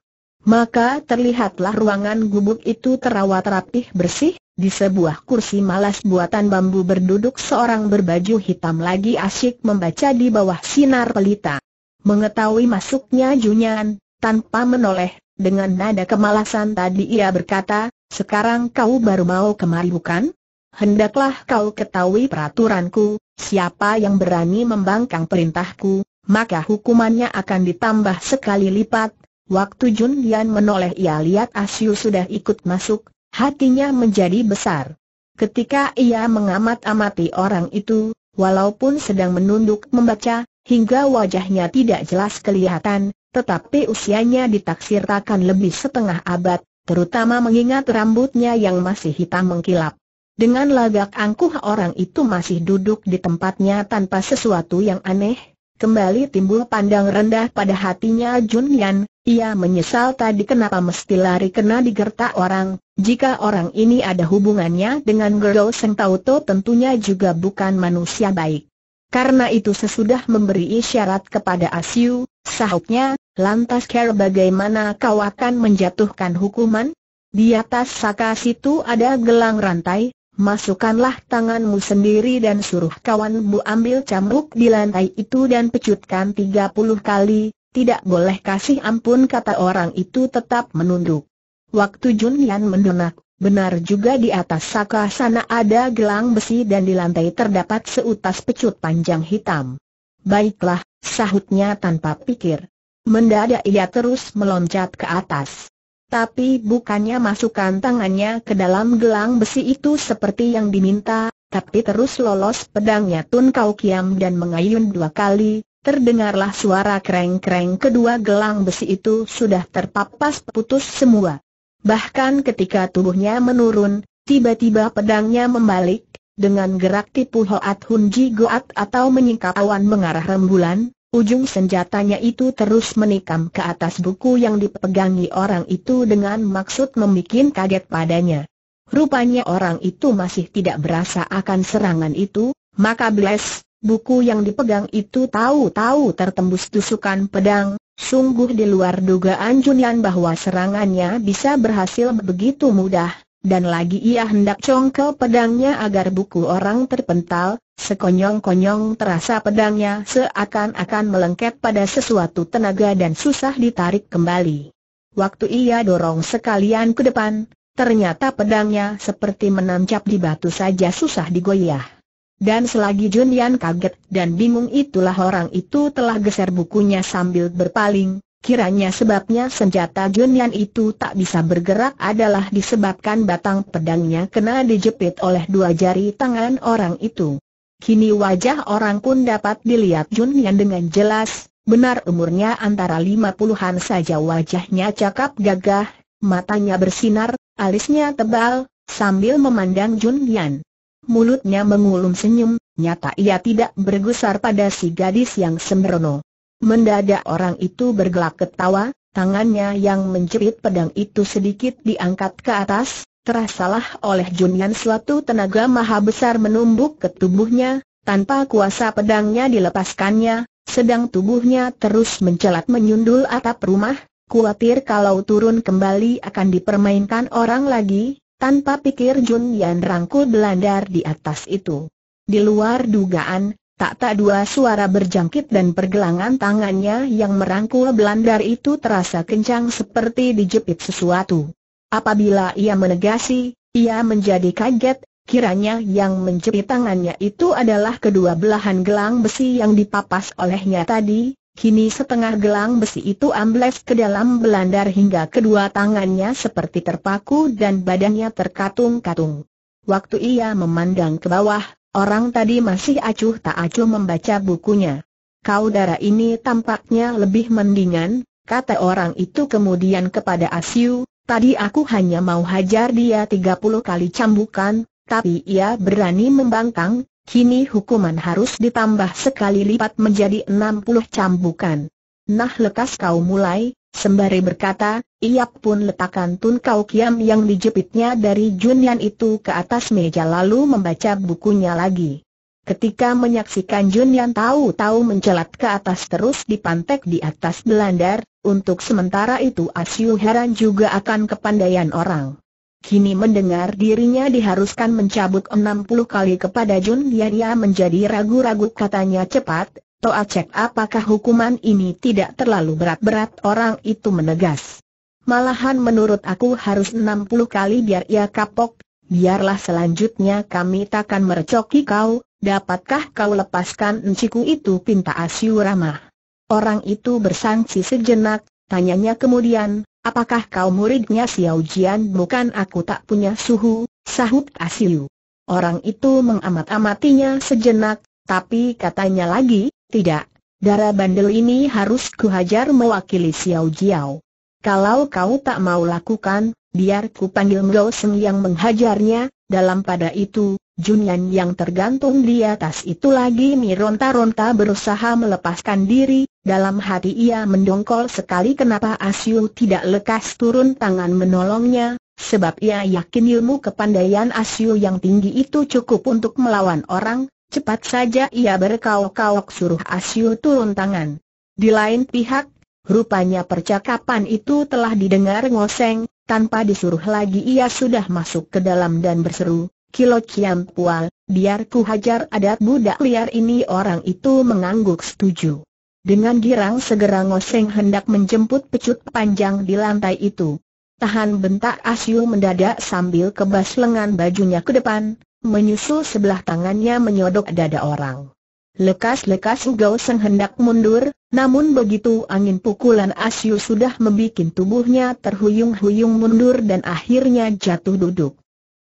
Maka terlihatlah ruangan gubuk itu terawat rapih bersih, di sebuah kursi malas buatan bambu berduduk seorang berbaju hitam lagi asyik membaca di bawah sinar pelita. Mengetahui masuknya Junyan, tanpa menoleh, dengan nada kemalasan tadi ia berkata, sekarang kau baru mau kemari bukan? Hendaklah kau ketahui peraturanku, siapa yang berani membangkang perintahku, maka hukumannya akan ditambah sekali lipat, Waktu Jun Lian menoleh ia lihat Asyu sudah ikut masuk, hatinya menjadi besar. Ketika ia mengamat-amati orang itu, walaupun sedang menunduk membaca, hingga wajahnya tidak jelas kelihatan, tetapi usianya ditaksir ditaksirkan lebih setengah abad, terutama mengingat rambutnya yang masih hitam mengkilap. Dengan lagak angkuh orang itu masih duduk di tempatnya tanpa sesuatu yang aneh, kembali timbul pandang rendah pada hatinya Jun Yan, ia menyesal tadi kenapa mesti lari kena digertak orang, jika orang ini ada hubungannya dengan Gerdo Seng Tauto tentunya juga bukan manusia baik. Karena itu sesudah memberi isyarat kepada Asyu, sahutnya, lantas care bagaimana kau akan menjatuhkan hukuman? Di atas saka situ ada gelang rantai, masukkanlah tanganmu sendiri dan suruh kawanmu ambil cambuk di lantai itu dan pecutkan 30 kali, tidak boleh kasih ampun kata orang itu tetap menunduk. Waktu Jun Yan mendonak, benar juga di atas saka sana ada gelang besi dan di lantai terdapat seutas pecut panjang hitam. Baiklah, sahutnya tanpa pikir. Mendadak ia terus meloncat ke atas. Tapi bukannya masukkan tangannya ke dalam gelang besi itu seperti yang diminta, tapi terus lolos pedangnya Tun Kau Kiam dan mengayun dua kali, Terdengarlah suara kreng-kreng kedua gelang besi itu sudah terpapas putus semua. Bahkan ketika tubuhnya menurun, tiba-tiba pedangnya membalik, dengan gerak tipu Hoat Hun Ji Goat atau menyingkap awan mengarah rembulan, ujung senjatanya itu terus menikam ke atas buku yang dipegangi orang itu dengan maksud membuat kaget padanya. Rupanya orang itu masih tidak berasa akan serangan itu, maka bless. Buku yang dipegang itu tahu-tahu tertembus tusukan pedang, sungguh di luar dugaan Junian bahwa serangannya bisa berhasil begitu mudah, dan lagi ia hendak congkel pedangnya agar buku orang terpental, sekonyong-konyong terasa pedangnya seakan-akan melengket pada sesuatu tenaga dan susah ditarik kembali. Waktu ia dorong sekalian ke depan, ternyata pedangnya seperti menancap di batu saja susah digoyah. Dan selagi Jun Yan kaget dan bingung itulah orang itu telah geser bukunya sambil berpaling, kiranya sebabnya senjata Jun Yan itu tak bisa bergerak adalah disebabkan batang pedangnya kena dijepit oleh dua jari tangan orang itu. Kini wajah orang pun dapat dilihat Jun Yan dengan jelas, Benar umurnya antara lima puluhan saja wajahnya cakap gagah, matanya bersinar, alisnya tebal, sambil memandang Jun Yan mulutnya mengulum senyum, nyata ia tidak bergusar pada si gadis yang sembrono. Mendadak orang itu bergelak ketawa, tangannya yang menjerit pedang itu sedikit diangkat ke atas, terasalah oleh Junian suatu tenaga maha besar menumbuk ke tubuhnya, tanpa kuasa pedangnya dilepaskannya, sedang tubuhnya terus mencelat menyundul atap rumah, khawatir kalau turun kembali akan dipermainkan orang lagi, tanpa pikir Jun Yan rangkul belandar di atas itu. Di luar dugaan, tak tak dua suara berjangkit dan pergelangan tangannya yang merangkul belandar itu terasa kencang seperti dijepit sesuatu. Apabila ia menegasi, ia menjadi kaget, kiranya yang menjepit tangannya itu adalah kedua belahan gelang besi yang dipapas olehnya tadi, Kini setengah gelang besi itu ambles ke dalam belandar hingga kedua tangannya seperti terpaku dan badannya terkatung-katung. Waktu ia memandang ke bawah, orang tadi masih acuh tak acuh membaca bukunya. Kau darah ini tampaknya lebih mendingan, kata orang itu kemudian kepada Asiu, tadi aku hanya mau hajar dia 30 kali cambukan, tapi ia berani membangkang, Kini hukuman harus ditambah sekali lipat menjadi 60 cambukan. Nah lekas kau mulai, sembari berkata, ia pun letakkan Tun Kau Kiam yang dijepitnya dari Junian itu ke atas meja lalu membaca bukunya lagi. Ketika menyaksikan Junian tahu-tahu mencelat ke atas terus dipantek di atas belandar, untuk sementara itu Asyuheran heran juga akan kepandaian orang. Kini mendengar dirinya diharuskan mencabut 60 kali kepada Jun Dia menjadi ragu-ragu katanya cepat, Toa cek apakah hukuman ini tidak terlalu berat-berat orang itu menegas. Malahan menurut aku harus 60 kali biar ia kapok, biarlah selanjutnya kami takkan merecoki kau, dapatkah kau lepaskan enciku itu pinta Asyurama. Orang itu bersangsi sejenak, tanyanya kemudian, Apakah kau muridnya Xiao Jian? Bukan aku tak punya suhu, sahut Asiu. Orang itu mengamat-amatinya sejenak, tapi katanya lagi, tidak, darah bandel ini harus kuhajar mewakili Xiao Jiao. Kalau kau tak mau lakukan, biar ku panggil Mgo Seng yang menghajarnya, dalam pada itu, Junyan yang tergantung di atas itu lagi mironta-ronta berusaha melepaskan diri, dalam hati ia mendongkol sekali kenapa Asyu tidak lekas turun tangan menolongnya, sebab ia yakin ilmu kepandaian Asyu yang tinggi itu cukup untuk melawan orang, cepat saja ia berkaok-kaok suruh Asyu turun tangan. Di lain pihak, rupanya percakapan itu telah didengar ngoseng, tanpa disuruh lagi ia sudah masuk ke dalam dan berseru, Kilo Kiam Pua, biar ku hajar adat budak liar ini orang itu mengangguk setuju. Dengan girang segera Ngoseng hendak menjemput pecut panjang di lantai itu. Tahan bentak Asyu mendadak sambil kebas lengan bajunya ke depan, menyusul sebelah tangannya menyodok dada orang. Lekas-lekas Ugao Seng hendak mundur, namun begitu angin pukulan Asyu sudah membuat tubuhnya terhuyung-huyung mundur dan akhirnya jatuh duduk.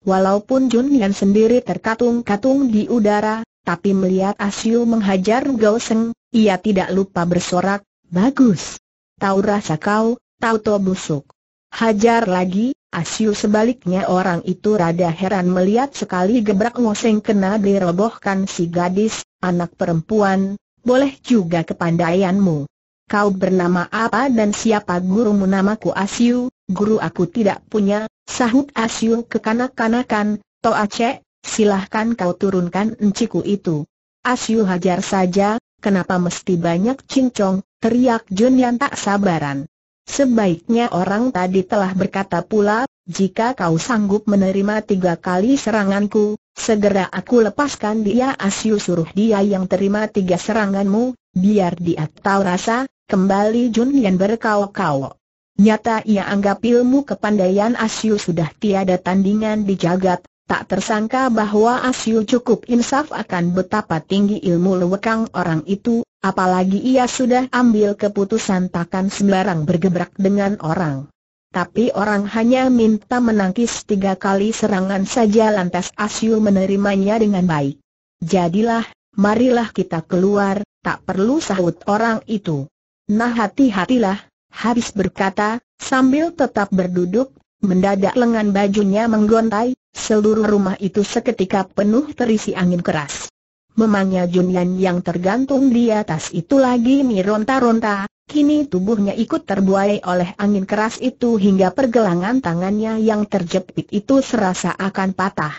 Walaupun Jun Yan sendiri terkatung-katung di udara, tapi melihat Asyu menghajar Gao Seng, ia tidak lupa bersorak, bagus. Tahu rasa kau, tahu to busuk. Hajar lagi, Asyu sebaliknya orang itu rada heran melihat sekali gebrak ngoseng kena dirobohkan si gadis, anak perempuan, boleh juga kepandaianmu. Kau bernama apa dan siapa gurumu namaku Asyu, guru aku tidak punya, sahut Asyu kekanak-kanakan, To Aceh, silahkan kau turunkan enciku itu. Asyu hajar saja, kenapa mesti banyak cincong, teriak Jun yang tak sabaran. Sebaiknya orang tadi telah berkata pula, jika kau sanggup menerima tiga kali seranganku, segera aku lepaskan dia Asyu suruh dia yang terima tiga seranganmu, biar dia tahu rasa, Kembali Jun Yan berkau-kau. Nyata ia anggap ilmu kepandaian Asyu sudah tiada tandingan di jagat, tak tersangka bahwa Asyu cukup insaf akan betapa tinggi ilmu lewekang orang itu, apalagi ia sudah ambil keputusan takkan sembarang bergebrak dengan orang. Tapi orang hanya minta menangkis tiga kali serangan saja lantas Asyu menerimanya dengan baik. Jadilah, marilah kita keluar, tak perlu sahut orang itu. Nah hati-hatilah, habis berkata, sambil tetap berduduk, mendadak lengan bajunya menggontai, seluruh rumah itu seketika penuh terisi angin keras. Memangnya Junyan yang tergantung di atas itu lagi mironta-ronta, Kini tubuhnya ikut terbuai oleh angin keras itu hingga pergelangan tangannya yang terjepit itu serasa akan patah.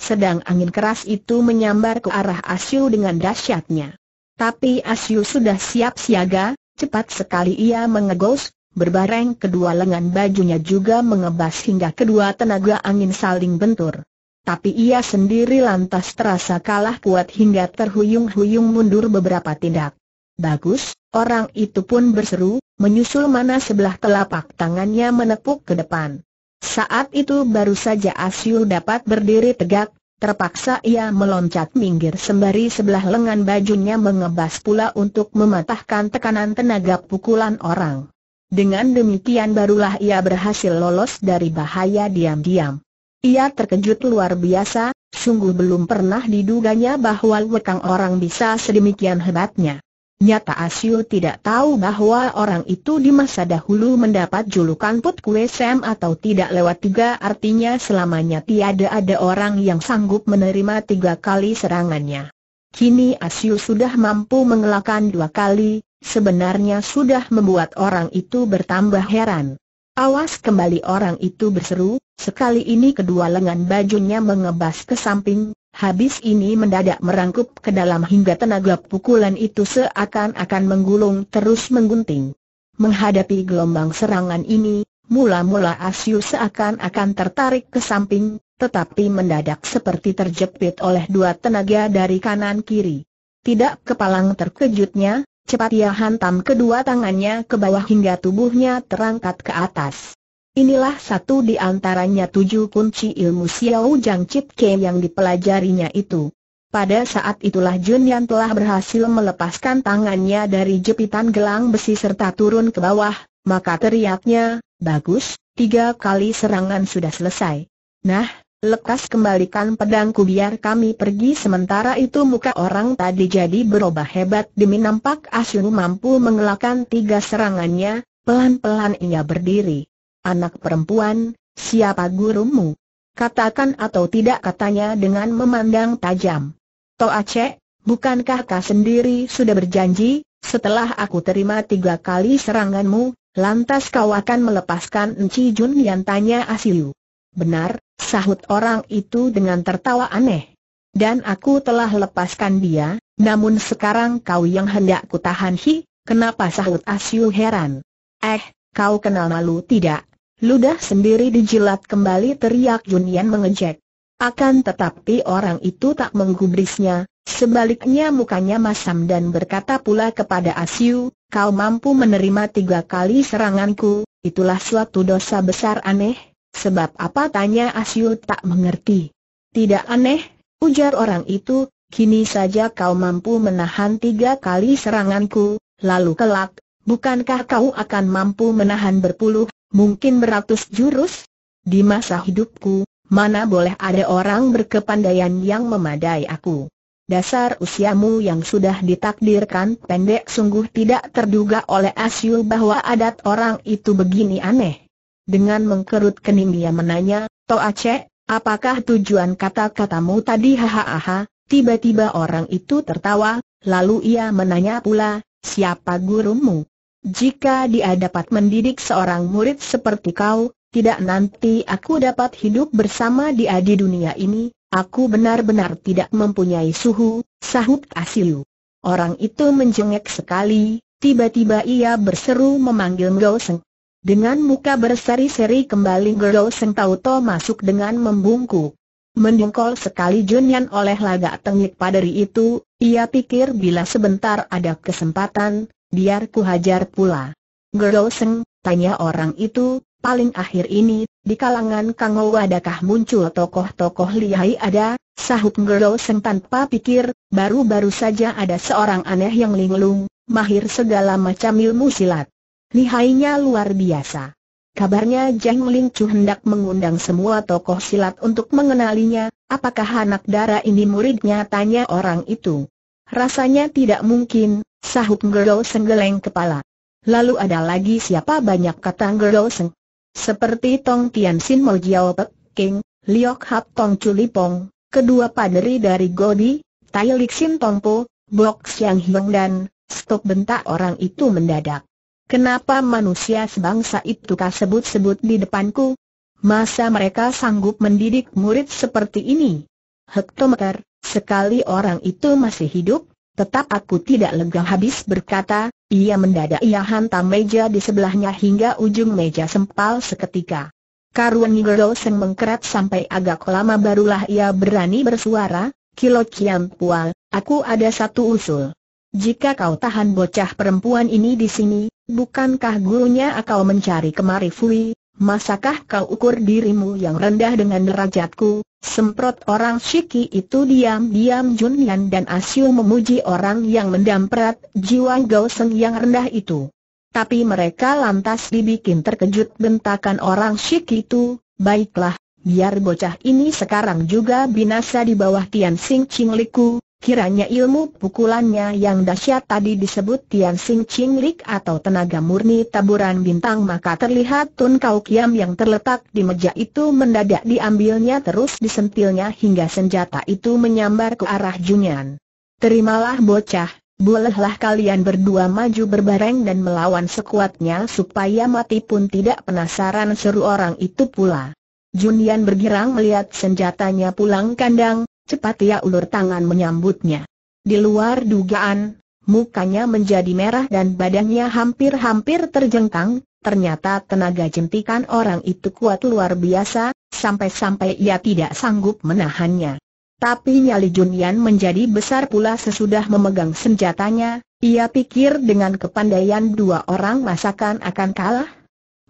Sedang angin keras itu menyambar ke arah Asyu dengan dahsyatnya. Tapi Asyu sudah siap siaga, Cepat sekali ia mengegos, berbareng kedua lengan bajunya juga mengebas hingga kedua tenaga angin saling bentur. Tapi ia sendiri lantas terasa kalah kuat hingga terhuyung-huyung mundur beberapa tindak. Bagus, orang itu pun berseru, menyusul mana sebelah telapak tangannya menepuk ke depan. Saat itu baru saja Asyul dapat berdiri tegak, Terpaksa ia meloncat minggir sembari sebelah lengan bajunya mengebas pula untuk mematahkan tekanan tenaga pukulan orang. Dengan demikian barulah ia berhasil lolos dari bahaya diam-diam. Ia terkejut luar biasa, sungguh belum pernah diduganya bahwa lekang orang bisa sedemikian hebatnya. Nyata Asyu tidak tahu bahwa orang itu di masa dahulu mendapat julukan Put Kue Sam atau tidak lewat tiga artinya selamanya tiada ada orang yang sanggup menerima tiga kali serangannya. Kini Asyu sudah mampu mengelakkan dua kali, sebenarnya sudah membuat orang itu bertambah heran. Awas kembali orang itu berseru, sekali ini kedua lengan bajunya mengebas ke samping, habis ini mendadak merangkup ke dalam hingga tenaga pukulan itu seakan-akan menggulung terus menggunting. Menghadapi gelombang serangan ini, mula-mula Asyu seakan-akan tertarik ke samping, tetapi mendadak seperti terjepit oleh dua tenaga dari kanan kiri. Tidak kepalang terkejutnya, Cepat ia hantam kedua tangannya ke bawah hingga tubuhnya terangkat ke atas. Inilah satu di antaranya tujuh kunci ilmu Xiao Jiang Chip Ke yang dipelajarinya itu. Pada saat itulah Jun Yan telah berhasil melepaskan tangannya dari jepitan gelang besi serta turun ke bawah, maka teriaknya, bagus, tiga kali serangan sudah selesai. Nah, Lekas kembalikan pedangku biar kami pergi sementara itu muka orang tadi jadi berubah hebat demi nampak Asyuru mampu mengelakkan tiga serangannya, pelan-pelan ia berdiri. Anak perempuan, siapa gurumu? Katakan atau tidak katanya dengan memandang tajam. To Cek, bukankah kau sendiri sudah berjanji, setelah aku terima tiga kali seranganmu, lantas kau akan melepaskan Enci Jun yang tanya Asyu. Benar, sahut orang itu dengan tertawa aneh. Dan aku telah lepaskan dia, namun sekarang kau yang hendak kutahan hi, kenapa sahut Asyu heran. Eh, kau kenal malu tidak? Ludah sendiri dijilat kembali teriak Junian mengejek. Akan tetapi orang itu tak menggubrisnya, sebaliknya mukanya masam dan berkata pula kepada Asyu, kau mampu menerima tiga kali seranganku, itulah suatu dosa besar aneh, Sebab apa tanya Asyul tak mengerti. Tidak aneh, ujar orang itu, kini saja kau mampu menahan tiga kali seranganku, lalu kelak, bukankah kau akan mampu menahan berpuluh, mungkin beratus jurus? Di masa hidupku, mana boleh ada orang berkepandaian yang memadai aku. Dasar usiamu yang sudah ditakdirkan pendek sungguh tidak terduga oleh Asyul bahwa adat orang itu begini aneh. Dengan mengkerut kening dia menanya, Toa Aceh, apakah tujuan kata-katamu tadi hahaha, tiba-tiba orang itu tertawa, lalu ia menanya pula, siapa gurumu? Jika dia dapat mendidik seorang murid seperti kau, tidak nanti aku dapat hidup bersama dia di dunia ini, aku benar-benar tidak mempunyai suhu, sahut Asilu. Orang itu menjengek sekali, tiba-tiba ia berseru memanggil Ngoseng. Dengan muka berseri-seri kembali Gero Seng Tau To masuk dengan membungkuk. Mendungkol sekali Junyan oleh lagak tengik padari itu, ia pikir bila sebentar ada kesempatan, biar ku hajar pula. Gero Seng, tanya orang itu, paling akhir ini, di kalangan Ou adakah muncul tokoh-tokoh lihai ada, sahut Gero Seng tanpa pikir, baru-baru saja ada seorang aneh yang linglung, mahir segala macam ilmu silat. Lihainya luar biasa. Kabarnya Jiang Ling Chu hendak mengundang semua tokoh silat untuk mengenalinya, apakah anak dara ini muridnya tanya orang itu. Rasanya tidak mungkin, sahut Gerol senggeleng kepala. Lalu ada lagi siapa banyak kata Ngerol Seng. Seperti Tong Tian Sin Mo Jiao Pek King, Liok Hap Tong Chulipong, kedua paderi dari Godi, Tai Lik Sin Po, Bok Siang Hiong dan, Stok bentak orang itu mendadak. Kenapa manusia sebangsa itu kah sebut-sebut di depanku? Masa mereka sanggup mendidik murid seperti ini? Hektometer, sekali orang itu masih hidup, tetap aku tidak lega habis berkata, ia mendadak ia hantam meja di sebelahnya hingga ujung meja sempal seketika. Karuan Nigero Seng mengkerat sampai agak lama barulah ia berani bersuara, Kilo Kiam Pual, aku ada satu usul. Jika kau tahan bocah perempuan ini di sini, Bukankah gurunya akal mencari kemari Fui? Masakah kau ukur dirimu yang rendah dengan derajatku? Semprot orang Shiki itu diam-diam Junyan dan Asyu memuji orang yang mendamprat jiwa gauseng yang rendah itu. Tapi mereka lantas dibikin terkejut bentakan orang Shiki itu, baiklah, biar bocah ini sekarang juga binasa di bawah Tian Sing Ching Liku, Kiranya ilmu pukulannya yang dahsyat tadi disebut Tian Sing Ching Lik atau tenaga murni taburan bintang maka terlihat Tun Kau Kiam yang terletak di meja itu mendadak diambilnya terus disentilnya hingga senjata itu menyambar ke arah Junyan. Terimalah bocah, bolehlah kalian berdua maju berbareng dan melawan sekuatnya supaya mati pun tidak penasaran seru orang itu pula. Junian bergirang melihat senjatanya pulang kandang, cepat ia ulur tangan menyambutnya. Di luar dugaan, mukanya menjadi merah dan badannya hampir-hampir terjengkang, ternyata tenaga jentikan orang itu kuat luar biasa, sampai-sampai ia tidak sanggup menahannya. Tapi nyali Junian menjadi besar pula sesudah memegang senjatanya, ia pikir dengan kepandaian dua orang masakan akan kalah.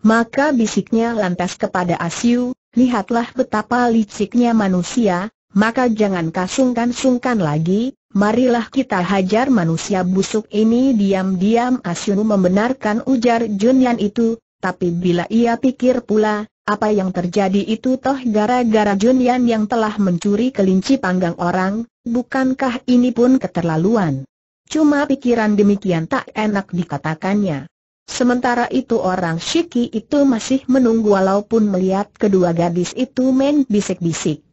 Maka bisiknya lantas kepada Asyu, lihatlah betapa liciknya manusia, maka jangan kasungkan-sungkan lagi, marilah kita hajar manusia busuk ini diam-diam Asyunu membenarkan ujar Junyan itu, tapi bila ia pikir pula, apa yang terjadi itu toh gara-gara Junyan yang telah mencuri kelinci panggang orang, bukankah ini pun keterlaluan? Cuma pikiran demikian tak enak dikatakannya. Sementara itu orang Shiki itu masih menunggu walaupun melihat kedua gadis itu main bisik-bisik.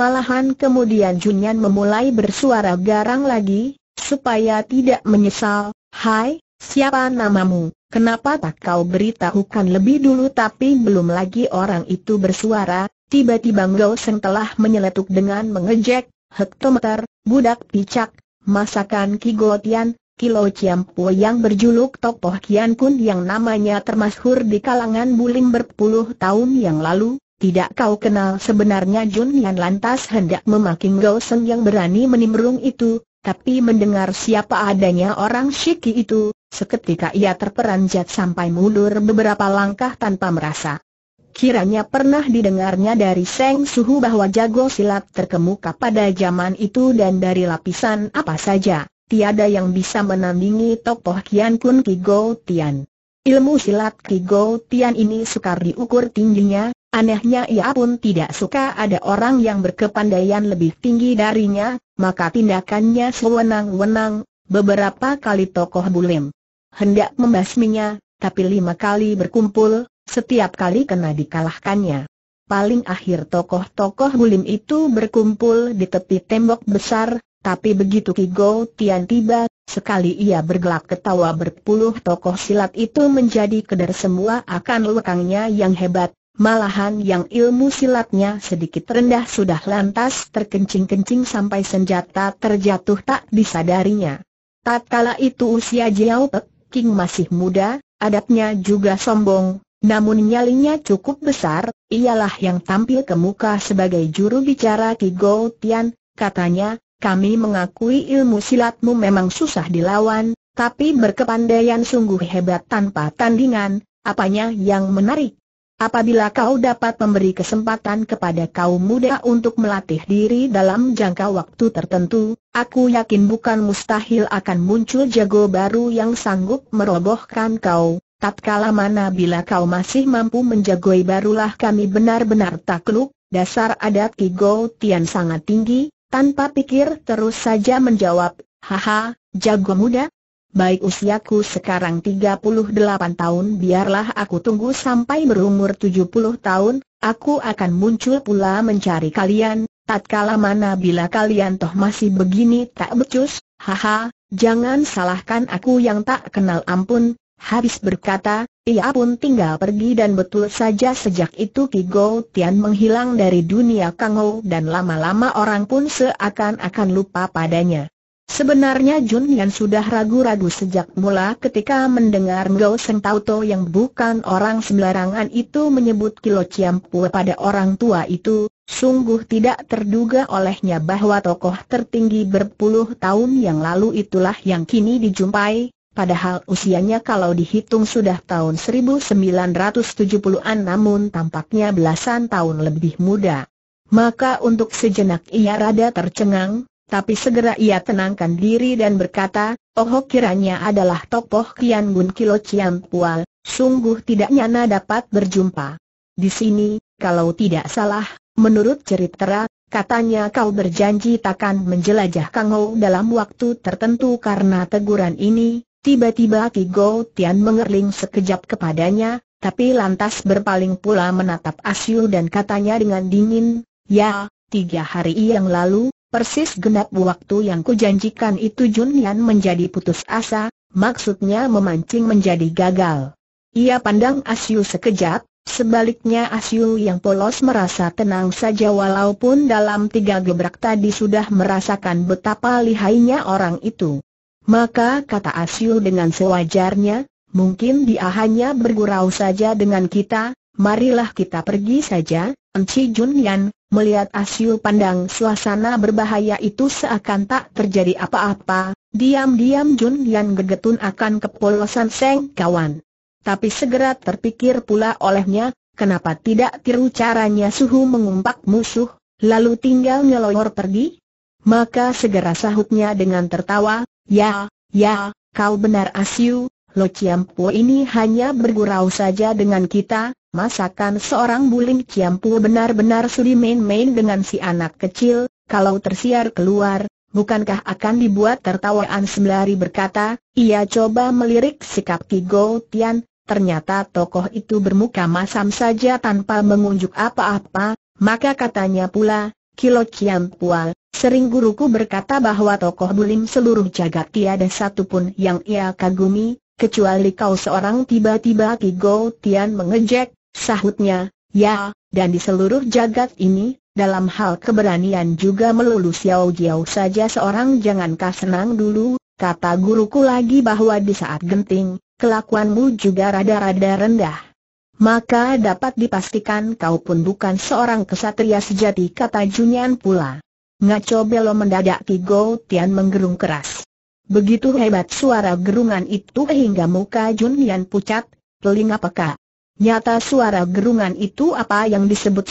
Malahan kemudian Junyan memulai bersuara garang lagi, supaya tidak menyesal, Hai, siapa namamu? Kenapa tak kau beritahukan lebih dulu tapi belum lagi orang itu bersuara, tiba-tiba Ngau Seng telah menyeletuk dengan mengejek, hektometer, budak picak, masakan Kigotian, Kilo Ciampo yang berjuluk tokoh Kian Kun yang namanya termasuk di kalangan bulim berpuluh tahun yang lalu, tidak kau kenal sebenarnya Jun Yan lantas hendak memaki Ngao yang berani menimbrung itu, tapi mendengar siapa adanya orang Shiki itu, seketika ia terperanjat sampai mundur beberapa langkah tanpa merasa. Kiranya pernah didengarnya dari Seng Suhu bahwa jago silat terkemuka pada zaman itu dan dari lapisan apa saja, tiada yang bisa menandingi tokoh Kian Kun Ki Kigo Tian. Ilmu silat Ki Kigo Tian ini sukar diukur tingginya, Anehnya ia pun tidak suka ada orang yang berkepandaian lebih tinggi darinya, maka tindakannya sewenang-wenang, beberapa kali tokoh bulim hendak membasminya, tapi lima kali berkumpul, setiap kali kena dikalahkannya. Paling akhir tokoh-tokoh Bulim itu berkumpul di tepi tembok besar, tapi begitu Kigo Tian tiba, sekali ia bergelak ketawa berpuluh tokoh silat itu menjadi keder semua akan lekangnya yang hebat, malahan yang ilmu silatnya sedikit rendah sudah lantas terkencing-kencing sampai senjata terjatuh tak disadarinya. Tatkala itu usia Jiao Pek King masih muda, adatnya juga sombong, namun nyalinya cukup besar, ialah yang tampil ke muka sebagai juru bicara Ki Gou Tian, katanya, kami mengakui ilmu silatmu memang susah dilawan, tapi berkepandaian sungguh hebat tanpa tandingan, apanya yang menarik? Apabila kau dapat memberi kesempatan kepada kaum muda untuk melatih diri dalam jangka waktu tertentu, aku yakin bukan mustahil akan muncul jago baru yang sanggup merobohkan kau. Tatkala mana bila kau masih mampu menjagoi barulah kami benar-benar takluk, dasar adat Kigo Tian sangat tinggi, tanpa pikir terus saja menjawab, haha, jago muda, baik usiaku sekarang 38 tahun biarlah aku tunggu sampai berumur 70 tahun, aku akan muncul pula mencari kalian, Tak tatkala mana bila kalian toh masih begini tak becus, haha, jangan salahkan aku yang tak kenal ampun, habis berkata, ia pun tinggal pergi dan betul saja sejak itu Ki Go Tian menghilang dari dunia Kang Ho dan lama-lama orang pun seakan-akan lupa padanya. Sebenarnya Jun Yan sudah ragu-ragu sejak mula ketika mendengar Ngo Seng Tauto yang bukan orang sembarangan itu menyebut Kilo Ciampue pada orang tua itu, sungguh tidak terduga olehnya bahwa tokoh tertinggi berpuluh tahun yang lalu itulah yang kini dijumpai, padahal usianya kalau dihitung sudah tahun 1970an namun tampaknya belasan tahun lebih muda. Maka untuk sejenak ia rada tercengang, tapi segera ia tenangkan diri dan berkata, Oh kiranya adalah tokoh Kian Bun Kilo Chiam Pual, sungguh tidak nyana dapat berjumpa. Di sini, kalau tidak salah, menurut ceritera, katanya kau berjanji takkan menjelajah Ou dalam waktu tertentu karena teguran ini, tiba-tiba Ki Go Tian mengerling sekejap kepadanya, tapi lantas berpaling pula menatap Asyul dan katanya dengan dingin, Ya, tiga hari yang lalu, Persis genap waktu yang kujanjikan itu Junian menjadi putus asa, maksudnya memancing menjadi gagal. Ia pandang Asyu sekejap, sebaliknya Asyu yang polos merasa tenang saja walaupun dalam tiga gebrak tadi sudah merasakan betapa lihainya orang itu. Maka kata Asyu dengan sewajarnya, mungkin dia hanya bergurau saja dengan kita, marilah kita pergi saja, Enci Junyan, melihat Asyu pandang suasana berbahaya itu seakan tak terjadi apa-apa, diam-diam Junyan gegetun akan kepolosan Seng kawan. Tapi segera terpikir pula olehnya, kenapa tidak tiru caranya suhu mengumpak musuh, lalu tinggal nyelor pergi? Maka segera sahutnya dengan tertawa, ya, ya, kau benar Asyu, Lo Ciampu ini hanya bergurau saja dengan kita, masakan seorang buling Ciampu benar-benar sudi main-main dengan si anak kecil, kalau tersiar keluar, bukankah akan dibuat tertawaan sembari berkata, ia coba melirik sikap Go Tian, ternyata tokoh itu bermuka masam saja tanpa mengunjuk apa-apa, maka katanya pula, Kilo Kiam sering guruku berkata bahwa tokoh bulim seluruh jagat tiada satupun yang ia kagumi, kecuali kau seorang tiba-tiba Kigo Tian mengejek, sahutnya, ya, dan di seluruh jagat ini, dalam hal keberanian juga melulu Xiao Jiao saja seorang jangankah senang dulu, kata guruku lagi bahwa di saat genting, kelakuanmu juga rada-rada rendah. Maka dapat dipastikan kau pun bukan seorang kesatria sejati kata Junyan pula. Ngaco Belo mendadak Kigo Tian menggerung keras. Begitu hebat suara gerungan itu hingga muka Jun Yan pucat, telinga peka. Nyata suara gerungan itu apa yang disebut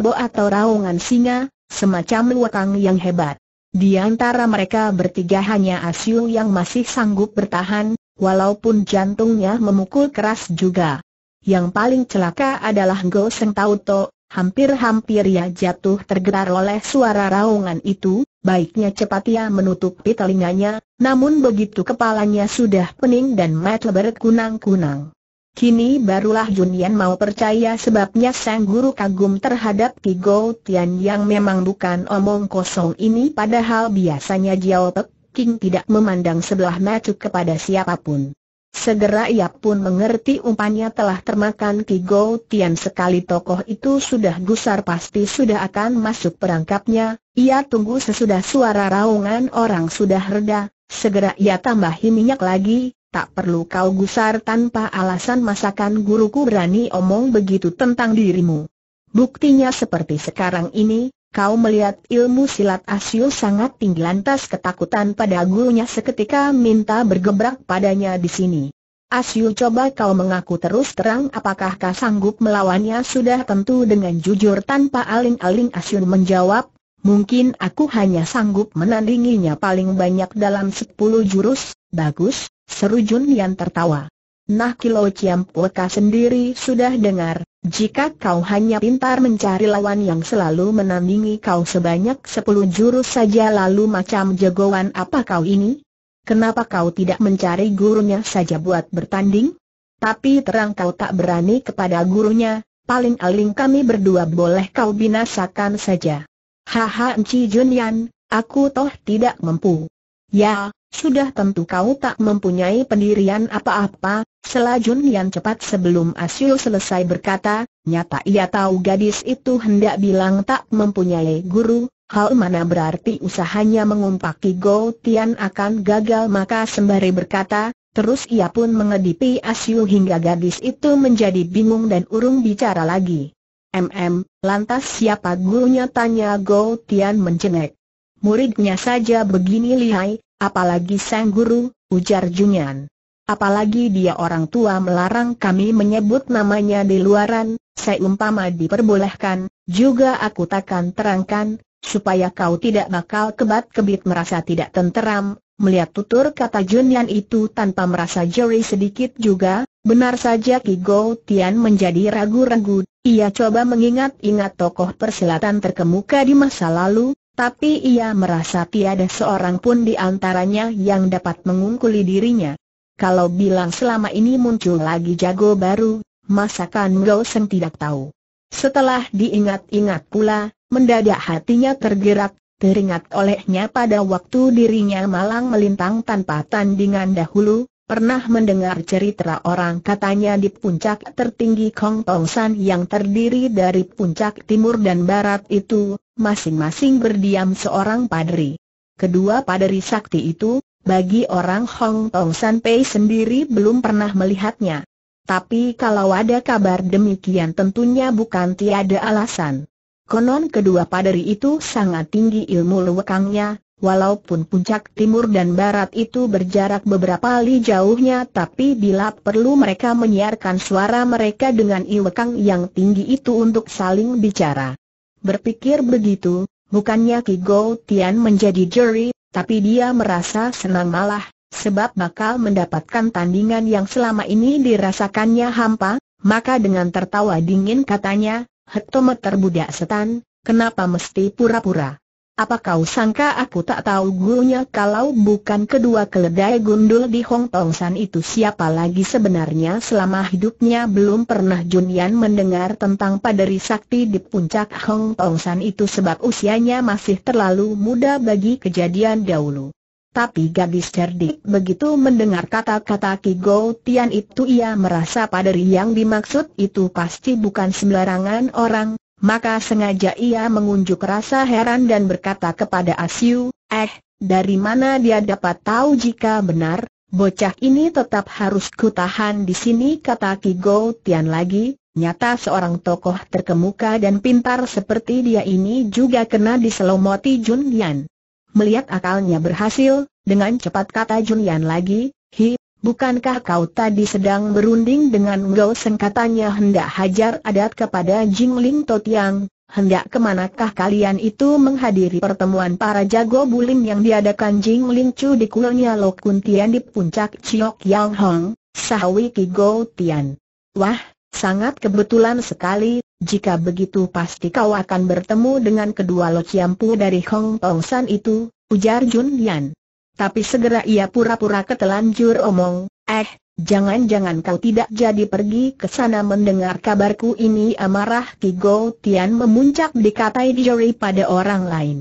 bo atau raungan singa, semacam luakang yang hebat. Di antara mereka bertiga hanya Asyu yang masih sanggup bertahan, walaupun jantungnya memukul keras juga. Yang paling celaka adalah Go Seng Tauto, hampir-hampir ia jatuh tergerar oleh suara raungan itu, baiknya cepat ia menutupi telinganya, namun begitu kepalanya sudah pening dan mata berkunang-kunang. Kini barulah Junian mau percaya sebabnya sang guru kagum terhadap Gou Tian yang memang bukan omong kosong ini padahal biasanya Jiao Pek King tidak memandang sebelah mata kepada siapapun. Segera ia pun mengerti umpannya telah termakan Gou Tian sekali tokoh itu sudah gusar pasti sudah akan masuk perangkapnya, ia tunggu sesudah suara raungan orang sudah reda, segera ia tambahi minyak lagi, tak perlu kau gusar tanpa alasan masakan guruku berani omong begitu tentang dirimu. Bukti nya seperti sekarang ini, kau melihat ilmu silat Asyu sangat tinggi lantas ketakutan pada gurunya seketika minta bergebrak padanya di sini. Asyu coba kau mengaku terus terang apakah kau sanggup melawannya sudah tentu dengan jujur tanpa aling-aling Asyu menjawab, Mungkin aku hanya sanggup menandinginya paling banyak dalam sepuluh jurus, bagus, seru Jun Yan tertawa. Nah Kilo Ciampueka sendiri sudah dengar, jika kau hanya pintar mencari lawan yang selalu menandingi kau sebanyak sepuluh jurus saja lalu macam jagoan apa kau ini? Kenapa kau tidak mencari gurunya saja buat bertanding? Tapi terang kau tak berani kepada gurunya, paling-aling kami berdua boleh kau binasakan saja. Haha Enci Junyan, aku toh tidak mampu. Ya, sudah tentu kau tak mempunyai pendirian apa-apa, selah Junyan cepat sebelum Asyu selesai berkata, nyata ia tahu gadis itu hendak bilang tak mempunyai guru, hal mana berarti usahanya mengumpaki Go Tian akan gagal maka sembari berkata, terus ia pun mengedipi Asyu hingga gadis itu menjadi bingung dan urung bicara lagi. MM, lantas siapa gurunya tanya Go Tian mencengek. Muridnya saja begini lihai, apalagi sang guru, ujar Junyan. Apalagi dia orang tua melarang kami menyebut namanya di luaran, saya umpama diperbolehkan, juga aku takkan terangkan, supaya kau tidak bakal kebat-kebit merasa tidak tenteram, melihat tutur kata Junyan itu tanpa merasa jeri sedikit juga, benar saja Ki Go Tian menjadi ragu-ragu ia coba mengingat-ingat tokoh perselatan terkemuka di masa lalu, tapi ia merasa tiada seorang pun di antaranya yang dapat mengungkuli dirinya. Kalau bilang selama ini muncul lagi jago baru, masakan Ngau Seng tidak tahu. Setelah diingat-ingat pula, mendadak hatinya tergerak, teringat olehnya pada waktu dirinya malang melintang tanpa tandingan dahulu, Pernah mendengar cerita orang katanya di puncak tertinggi Kong Tong San yang terdiri dari puncak timur dan barat itu, masing-masing berdiam seorang padri. Kedua padri sakti itu, bagi orang Hong Tong San Pei sendiri belum pernah melihatnya. Tapi kalau ada kabar demikian tentunya bukan tiada alasan. Konon kedua padri itu sangat tinggi ilmu lewekangnya, Walaupun puncak timur dan barat itu berjarak beberapa li jauhnya tapi bila perlu mereka menyiarkan suara mereka dengan iwekang yang tinggi itu untuk saling bicara. Berpikir begitu, bukannya Ki Go Tian menjadi juri, tapi dia merasa senang malah, sebab bakal mendapatkan tandingan yang selama ini dirasakannya hampa, maka dengan tertawa dingin katanya, Hektometer budak setan, kenapa mesti pura-pura? Apa kau sangka aku tak tahu gurunya kalau bukan kedua keledai gundul di Hong Tong San itu siapa lagi sebenarnya selama hidupnya belum pernah Junian mendengar tentang paderi sakti di puncak Hong Tong San itu sebab usianya masih terlalu muda bagi kejadian dahulu. Tapi gadis cerdik begitu mendengar kata-kata Ki Go Tian itu ia merasa paderi yang dimaksud itu pasti bukan sembarangan orang, maka sengaja ia mengunjuk rasa heran dan berkata kepada Asiu, eh, dari mana dia dapat tahu jika benar, bocah ini tetap harus kutahan di sini kata Gou Tian lagi, nyata seorang tokoh terkemuka dan pintar seperti dia ini juga kena diselomoti Jun Yan. Melihat akalnya berhasil, dengan cepat kata Jun Yan lagi, Hi, Bukankah kau tadi sedang berunding dengan Seng katanya hendak hajar adat kepada Jingling Totiang, hendak kemanakah kalian itu menghadiri pertemuan para jago bulim yang diadakan Jingling Chu di Lok Kun Tian di puncak Chiok Yang Hong, sahwi Ki Go Tian. Wah, sangat kebetulan sekali, jika begitu pasti kau akan bertemu dengan kedua Lo Chiampu dari Hong Tong San itu, ujar Jun Yan tapi segera ia pura-pura ketelanjur omong, eh, jangan-jangan kau tidak jadi pergi ke sana mendengar kabarku ini amarah Kigo Tian memuncak dikatai Diori pada orang lain.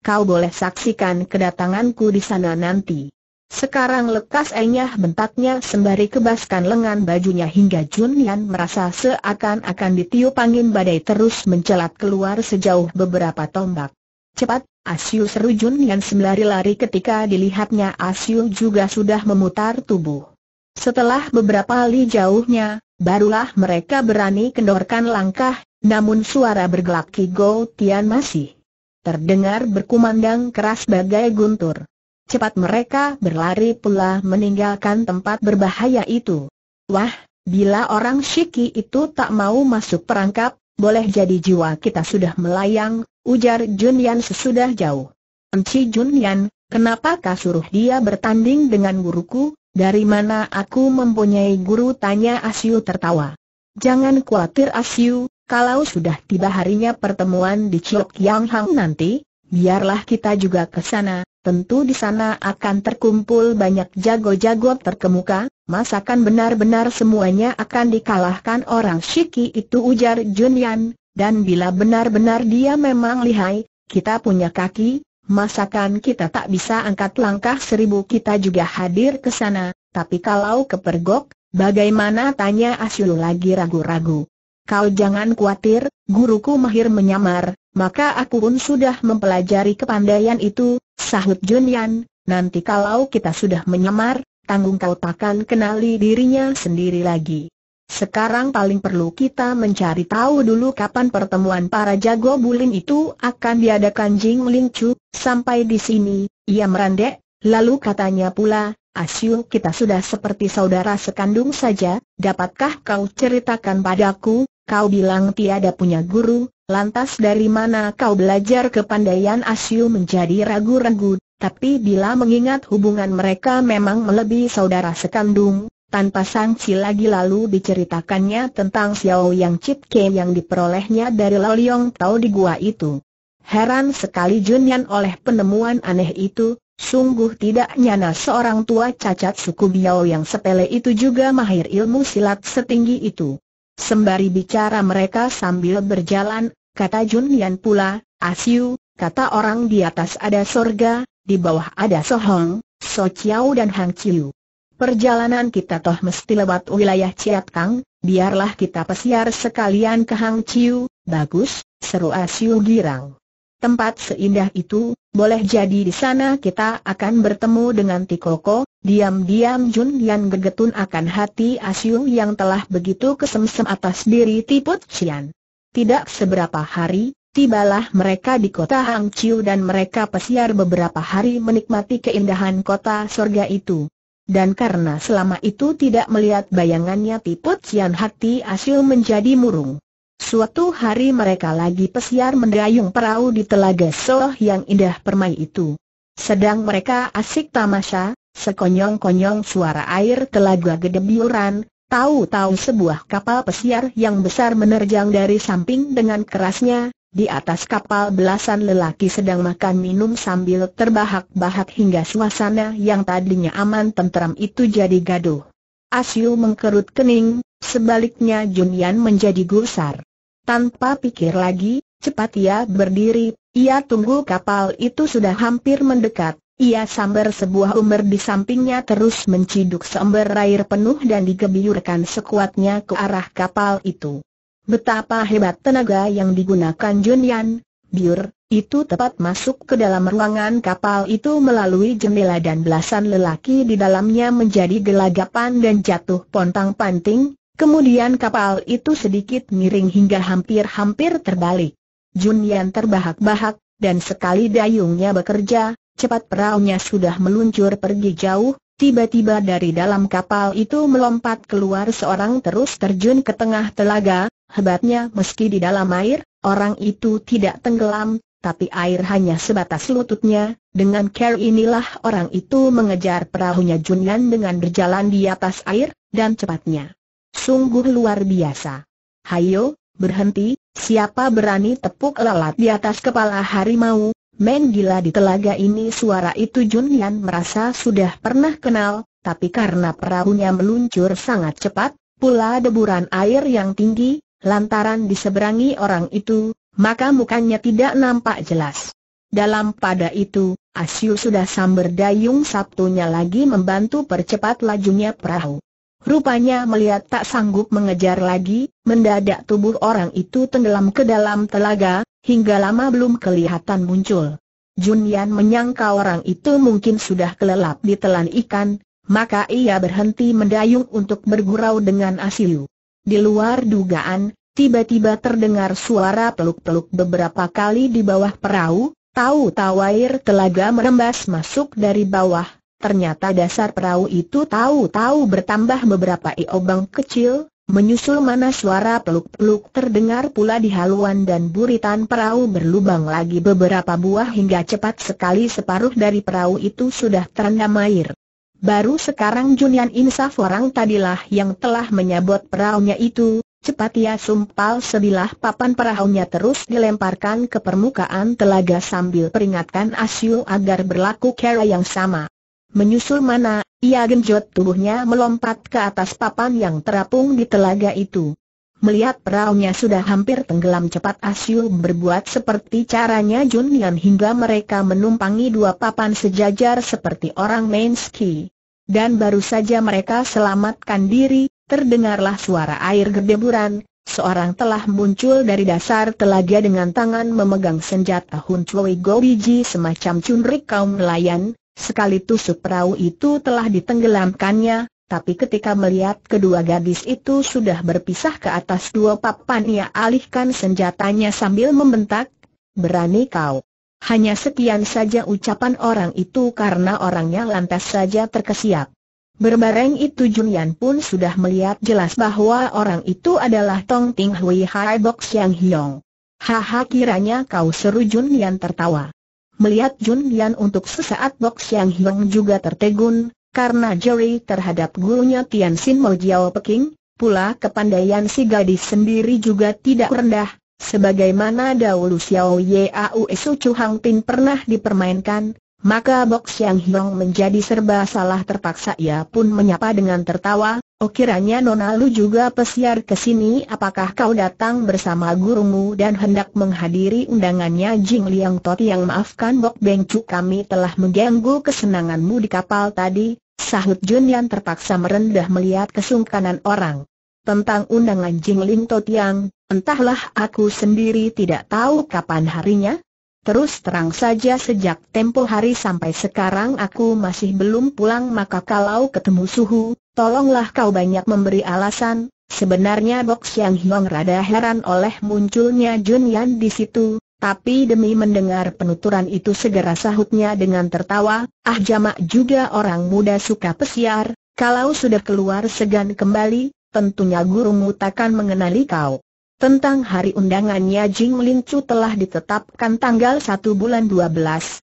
Kau boleh saksikan kedatanganku di sana nanti. Sekarang lekas enyah bentaknya sembari kebaskan lengan bajunya hingga Jun Yan merasa seakan-akan ditiup angin badai terus mencelat keluar sejauh beberapa tombak. Cepat, Asyu seru Jun Yan sembari lari ketika dilihatnya Asyu juga sudah memutar tubuh. Setelah beberapa kali jauhnya, barulah mereka berani kendorkan langkah, namun suara bergelak Go Tian masih terdengar berkumandang keras bagai guntur. Cepat mereka berlari pula meninggalkan tempat berbahaya itu. Wah, bila orang Shiki itu tak mau masuk perangkap, boleh jadi jiwa kita sudah melayang, ujar Junyan sesudah jauh. Enci Junyan, kenapakah suruh dia bertanding dengan guruku, dari mana aku mempunyai guru tanya Asyu tertawa. Jangan khawatir Asyu, kalau sudah tiba harinya pertemuan di Chok Yang Hang nanti, biarlah kita juga ke sana, tentu di sana akan terkumpul banyak jago-jago terkemuka, masakan benar-benar semuanya akan dikalahkan orang Shiki itu ujar Junyan, dan bila benar-benar dia memang lihai, kita punya kaki, masakan kita tak bisa angkat langkah seribu kita juga hadir ke sana, tapi kalau kepergok, bagaimana tanya Asyul lagi ragu-ragu. Kau jangan khawatir, guruku mahir menyamar, maka aku pun sudah mempelajari kepandaian itu, sahut Junyan, nanti kalau kita sudah menyamar, tanggung kau takkan kenali dirinya sendiri lagi. Sekarang paling perlu kita mencari tahu dulu kapan pertemuan para jago bulin itu akan diadakan Jing Ling Chu, sampai di sini, ia merandek, lalu katanya pula, Asyu kita sudah seperti saudara sekandung saja, dapatkah kau ceritakan padaku, kau bilang tiada punya guru, Lantas dari mana kau belajar kepandaian Asyu menjadi ragu-ragu, tapi bila mengingat hubungan mereka memang melebihi saudara sekandung, tanpa sangsi lagi lalu diceritakannya tentang Xiao Yang Ke yang diperolehnya dari Loliong Tao di gua itu. Heran sekali Junyan oleh penemuan aneh itu, Sungguh tidak nyana seorang tua cacat suku Biao yang sepele itu juga mahir ilmu silat setinggi itu. Sembari bicara mereka sambil berjalan, Kata Jun Yan pula, Asyu, kata orang di atas ada sorga, di bawah ada Sohong, So Chiao dan Hang Chiu. Perjalanan kita toh mesti lewat wilayah Ciat Kang, biarlah kita pesiar sekalian ke Hang Chiu, bagus, seru Asyu girang. Tempat seindah itu, boleh jadi di sana kita akan bertemu dengan Tikoko, diam-diam Jun Yan gegetun akan hati Asyu yang telah begitu kesemsem atas diri Tiput Cian. Tidak seberapa hari, tibalah mereka di kota Hangzhou dan mereka pesiar beberapa hari menikmati keindahan kota sorga itu. Dan karena selama itu tidak melihat bayangannya Tiput Sian hati Asil menjadi murung. Suatu hari mereka lagi pesiar mendayung perahu di telaga Soh yang indah permai itu. Sedang mereka asik tamasya, sekonyong-konyong suara air telaga gede biuran, Tahu-tahu sebuah kapal pesiar yang besar menerjang dari samping dengan kerasnya, di atas kapal belasan lelaki sedang makan minum sambil terbahak-bahak hingga suasana yang tadinya aman tentram itu jadi gaduh. Asyul mengkerut kening, sebaliknya Junian menjadi gusar. Tanpa pikir lagi, cepat ia berdiri, ia tunggu kapal itu sudah hampir mendekat, ia sambar sebuah umber di sampingnya terus menciduk seember air penuh dan digebiurkan sekuatnya ke arah kapal itu. Betapa hebat tenaga yang digunakan Junyan, biur, itu tepat masuk ke dalam ruangan kapal itu melalui jendela dan belasan lelaki di dalamnya menjadi gelagapan dan jatuh pontang-panting, kemudian kapal itu sedikit miring hingga hampir-hampir terbalik. Junyan terbahak-bahak, dan sekali dayungnya bekerja, Cepat perahunya sudah meluncur pergi jauh, tiba-tiba dari dalam kapal itu melompat keluar seorang terus terjun ke tengah telaga, hebatnya meski di dalam air, orang itu tidak tenggelam, tapi air hanya sebatas lututnya, dengan care inilah orang itu mengejar perahunya Junlan dengan berjalan di atas air, dan cepatnya. Sungguh luar biasa. Hayo, berhenti, siapa berani tepuk lalat di atas kepala harimau, Men gila di telaga ini suara itu Junian merasa sudah pernah kenal, tapi karena perahunya meluncur sangat cepat, pula deburan air yang tinggi, lantaran diseberangi orang itu, maka mukanya tidak nampak jelas. Dalam pada itu, Asyu sudah samber dayung Sabtunya lagi membantu percepat lajunya perahu. Rupanya melihat tak sanggup mengejar lagi, mendadak tubuh orang itu tenggelam ke dalam telaga, hingga lama belum kelihatan muncul. Junian menyangka orang itu mungkin sudah kelelap ditelan ikan, maka ia berhenti mendayung untuk bergurau dengan Asiu. Di luar dugaan, tiba-tiba terdengar suara peluk-peluk beberapa kali di bawah perahu, Tahu-tahu air telaga merembas masuk dari bawah, Ternyata dasar perahu itu tahu-tahu bertambah beberapa iobang kecil, menyusul mana suara peluk-peluk terdengar pula di haluan dan buritan perahu berlubang lagi beberapa buah hingga cepat sekali separuh dari perahu itu sudah terendam air. Baru sekarang Junian Insaf orang tadilah yang telah menyabot perahunya itu, Cepat ia sumpal sebilah papan perahunya terus dilemparkan ke permukaan telaga sambil peringatkan Asyu agar berlaku kera yang sama. Menyusul mana, ia genjot tubuhnya melompat ke atas papan yang terapung di telaga itu. Melihat perahunya sudah hampir tenggelam cepat asyul berbuat seperti caranya Junian hingga mereka menumpangi dua papan sejajar seperti orang main ski. Dan baru saja mereka selamatkan diri, terdengarlah suara air gedeburan, seorang telah muncul dari dasar telaga dengan tangan memegang senjata Hun Chui Go Biji semacam cunrik kaum nelayan, Sekali tusuk perahu itu telah ditenggelamkannya, tapi ketika melihat kedua gadis itu sudah berpisah ke atas dua papan ia alihkan senjatanya sambil membentak, berani kau. Hanya sekian saja ucapan orang itu karena orangnya lantas saja terkesiap. Berbareng itu Jun Yan pun sudah melihat jelas bahwa orang itu adalah Tong Ting Hui Hai Bok Siang Hiong. Haha kiranya kau seru Yan tertawa. Melihat Jun Yan untuk sesaat Bok yang Hiong juga tertegun, karena Jerry terhadap gurunya Tian Sin Mo Jiao Peking, pula kepandaian si gadis sendiri juga tidak rendah, sebagaimana dahulu Xiao Yau Su Chu Hang Pin pernah dipermainkan, maka Bok Siang Hiong menjadi serba salah terpaksa ia pun menyapa dengan tertawa, oh kiranya Nona Lu juga pesiar ke sini apakah kau datang bersama gurumu dan hendak menghadiri undangannya Jing Liang Tot yang maafkan Bok Beng Cu kami telah mengganggu kesenanganmu di kapal tadi, sahut Jun Yan terpaksa merendah melihat kesungkanan orang. Tentang undangan Jing Liang Tot yang, entahlah aku sendiri tidak tahu kapan harinya, Terus terang saja sejak tempo hari sampai sekarang aku masih belum pulang maka kalau ketemu suhu, tolonglah kau banyak memberi alasan. Sebenarnya Bok Siang Hiong rada heran oleh munculnya Jun Yan di situ, tapi demi mendengar penuturan itu segera sahutnya dengan tertawa, ah jamak juga orang muda suka pesiar, kalau sudah keluar segan kembali, tentunya gurumu takkan mengenali kau. Tentang hari undangannya Jing Lin Chu telah ditetapkan tanggal 1 bulan 12,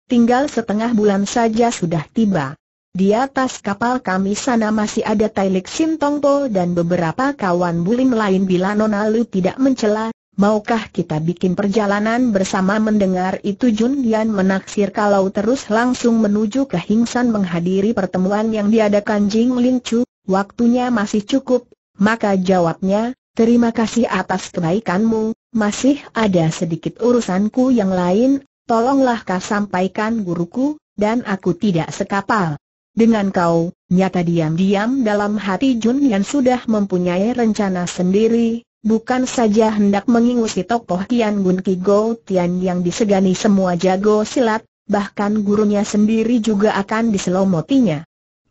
tinggal setengah bulan saja sudah tiba. Di atas kapal kami sana masih ada Tailik Sintongpo dan beberapa kawan bulim lain bila Nona Lu tidak mencela, maukah kita bikin perjalanan bersama mendengar itu Jun Yan menaksir kalau terus langsung menuju ke Hingsan menghadiri pertemuan yang diadakan Jing Lin Chu, waktunya masih cukup, maka jawabnya, Terima kasih atas kebaikanmu, masih ada sedikit urusanku yang lain, tolonglah kau sampaikan guruku, dan aku tidak sekapal. Dengan kau, nyata diam-diam dalam hati Jun yang sudah mempunyai rencana sendiri, bukan saja hendak mengingusi tokoh Tian Gun Ki Go Tian yang disegani semua jago silat, bahkan gurunya sendiri juga akan diselomotinya.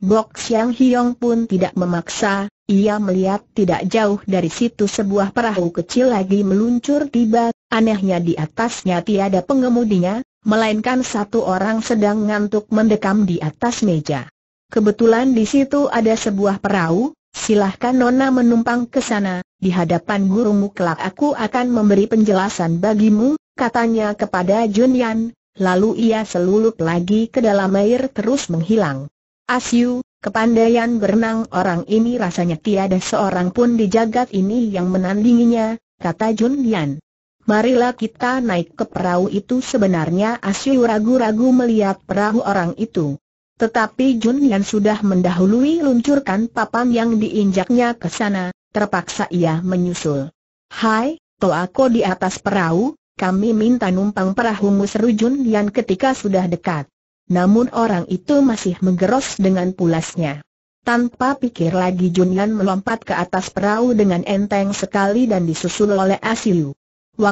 Bok Xiang Hiong pun tidak memaksa, ia melihat tidak jauh dari situ sebuah perahu kecil lagi meluncur tiba, anehnya di atasnya tiada pengemudinya, melainkan satu orang sedang ngantuk mendekam di atas meja. Kebetulan di situ ada sebuah perahu, silahkan Nona menumpang ke sana, di hadapan gurumu kelak aku akan memberi penjelasan bagimu, katanya kepada Junyan, lalu ia selulup lagi ke dalam air terus menghilang. Asyu, Kepandaian berenang orang ini rasanya tiada seorang pun di jagat ini yang menandinginya, kata Jun Yan. Marilah kita naik ke perahu itu sebenarnya Asyu ragu-ragu melihat perahu orang itu. Tetapi Jun Yan sudah mendahului luncurkan papan yang diinjaknya ke sana, terpaksa ia menyusul. Hai, aku di atas perahu, kami minta numpang perahumu seru Jun Yan ketika sudah dekat namun orang itu masih menggeros dengan pulasnya. Tanpa pikir lagi Jun melompat ke atas perahu dengan enteng sekali dan disusul oleh Asiu. Ah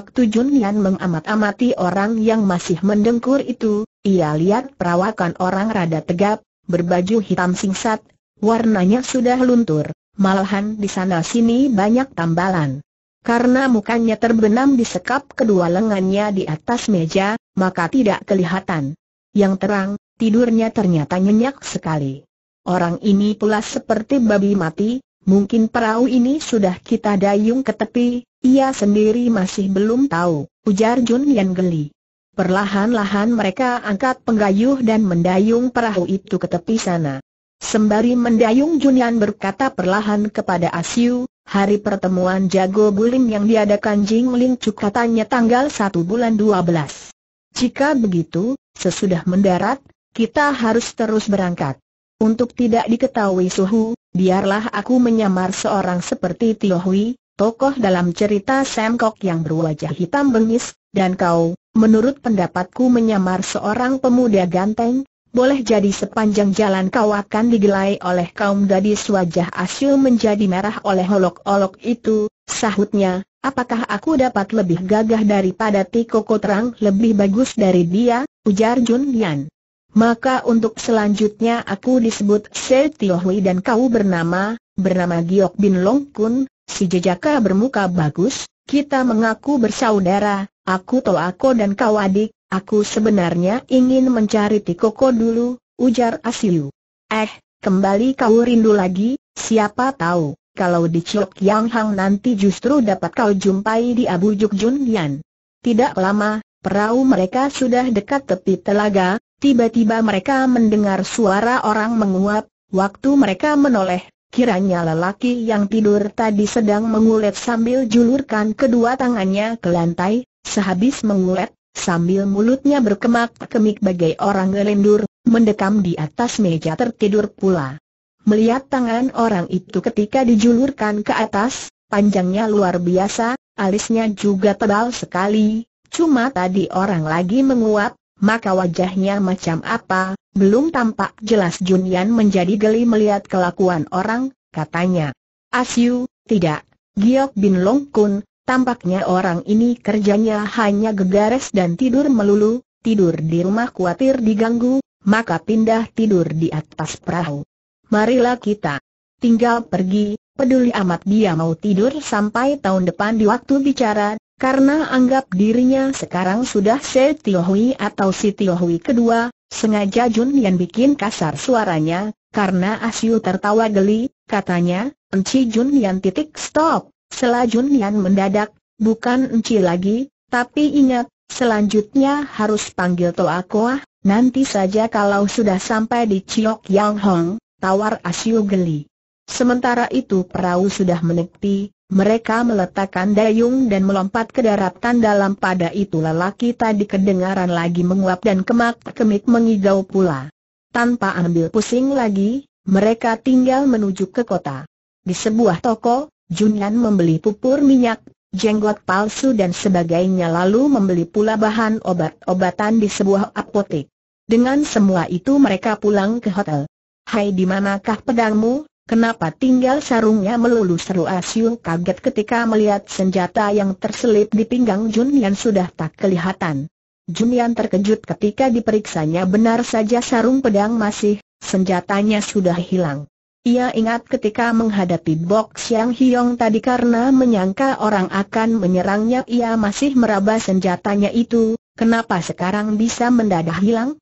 Waktu Jun mengamat-amati orang yang masih mendengkur itu, ia lihat perawakan orang rada tegap, berbaju hitam singkat, warnanya sudah luntur, malahan di sana-sini banyak tambalan. Karena mukanya terbenam di sekap kedua lengannya di atas meja, maka tidak kelihatan yang terang, tidurnya ternyata nyenyak sekali. Orang ini pula seperti babi mati, mungkin perahu ini sudah kita dayung ke tepi, ia sendiri masih belum tahu, ujar Jun Yan geli. Perlahan-lahan mereka angkat penggayuh dan mendayung perahu itu ke tepi sana. Sembari mendayung Jun Yan berkata perlahan kepada Asiu, hari pertemuan jago buling yang diadakan Jing Ling Cuk tanggal 1 bulan 12. Jika begitu, Sesudah mendarat, kita harus terus berangkat. Untuk tidak diketahui suhu, biarlah aku menyamar seorang seperti Tio Hui, tokoh dalam cerita Sam Kok yang berwajah hitam bengis, dan kau, menurut pendapatku menyamar seorang pemuda ganteng, boleh jadi sepanjang jalan kau akan digelai oleh kaum gadis wajah asyul menjadi merah oleh olok-olok itu, sahutnya, apakah aku dapat lebih gagah daripada Tiko Kotrang lebih bagus dari dia? ujar Jun Yan. Maka untuk selanjutnya aku disebut Se Tio Hui dan kau bernama, bernama Giok Bin Long Kun, si jejaka bermuka bagus, kita mengaku bersaudara, aku toh aku dan kau adik, aku sebenarnya ingin mencari Tikoko dulu, ujar Asiu. Eh, kembali kau rindu lagi, siapa tahu, kalau di Chiok Yang Hang nanti justru dapat kau jumpai di Abu Juk Jun Yan. Tidak lama, Perahu mereka sudah dekat tepi telaga, tiba-tiba mereka mendengar suara orang menguap, waktu mereka menoleh, kiranya lelaki yang tidur tadi sedang mengulet sambil julurkan kedua tangannya ke lantai, sehabis mengulet, sambil mulutnya berkemak-kemik bagai orang lendur, mendekam di atas meja tertidur pula. Melihat tangan orang itu ketika dijulurkan ke atas, panjangnya luar biasa, alisnya juga tebal sekali, Cuma tadi orang lagi menguap, maka wajahnya macam apa, belum tampak jelas Junian menjadi geli melihat kelakuan orang, katanya. Asyu, tidak, Giok Bin Long Kun, tampaknya orang ini kerjanya hanya gegares dan tidur melulu, tidur di rumah khawatir diganggu, maka pindah tidur di atas perahu. Marilah kita tinggal pergi, peduli amat dia mau tidur sampai tahun depan di waktu bicara, karena anggap dirinya sekarang sudah Se Tio atau Si Tio kedua, sengaja Jun Yan bikin kasar suaranya, karena Asyu tertawa geli, katanya, Enci Jun Yan titik stop, Selanjutnya Jun Yan mendadak, bukan Enci lagi, tapi ingat, selanjutnya harus panggil Toa Koa. nanti saja kalau sudah sampai di Ciok Yang Hong, tawar Asyu geli. Sementara itu perahu sudah menepi. Mereka meletakkan dayung dan melompat ke daratan dalam pada itu lelaki tadi kedengaran lagi menguap dan kemak-kemik mengigau pula. Tanpa ambil pusing lagi, mereka tinggal menuju ke kota. Di sebuah toko, Junyan membeli pupur minyak, jenggot palsu dan sebagainya lalu membeli pula bahan obat-obatan di sebuah apotek. Dengan semua itu mereka pulang ke hotel. Hai di manakah pedangmu, Kenapa tinggal sarungnya melulu seru Asyul kaget ketika melihat senjata yang terselip di pinggang Jun Junian sudah tak kelihatan. Junian terkejut ketika diperiksanya benar saja sarung pedang masih, senjatanya sudah hilang. Ia ingat ketika menghadapi box yang Hiong tadi karena menyangka orang akan menyerangnya ia masih meraba senjatanya itu, kenapa sekarang bisa mendadak hilang?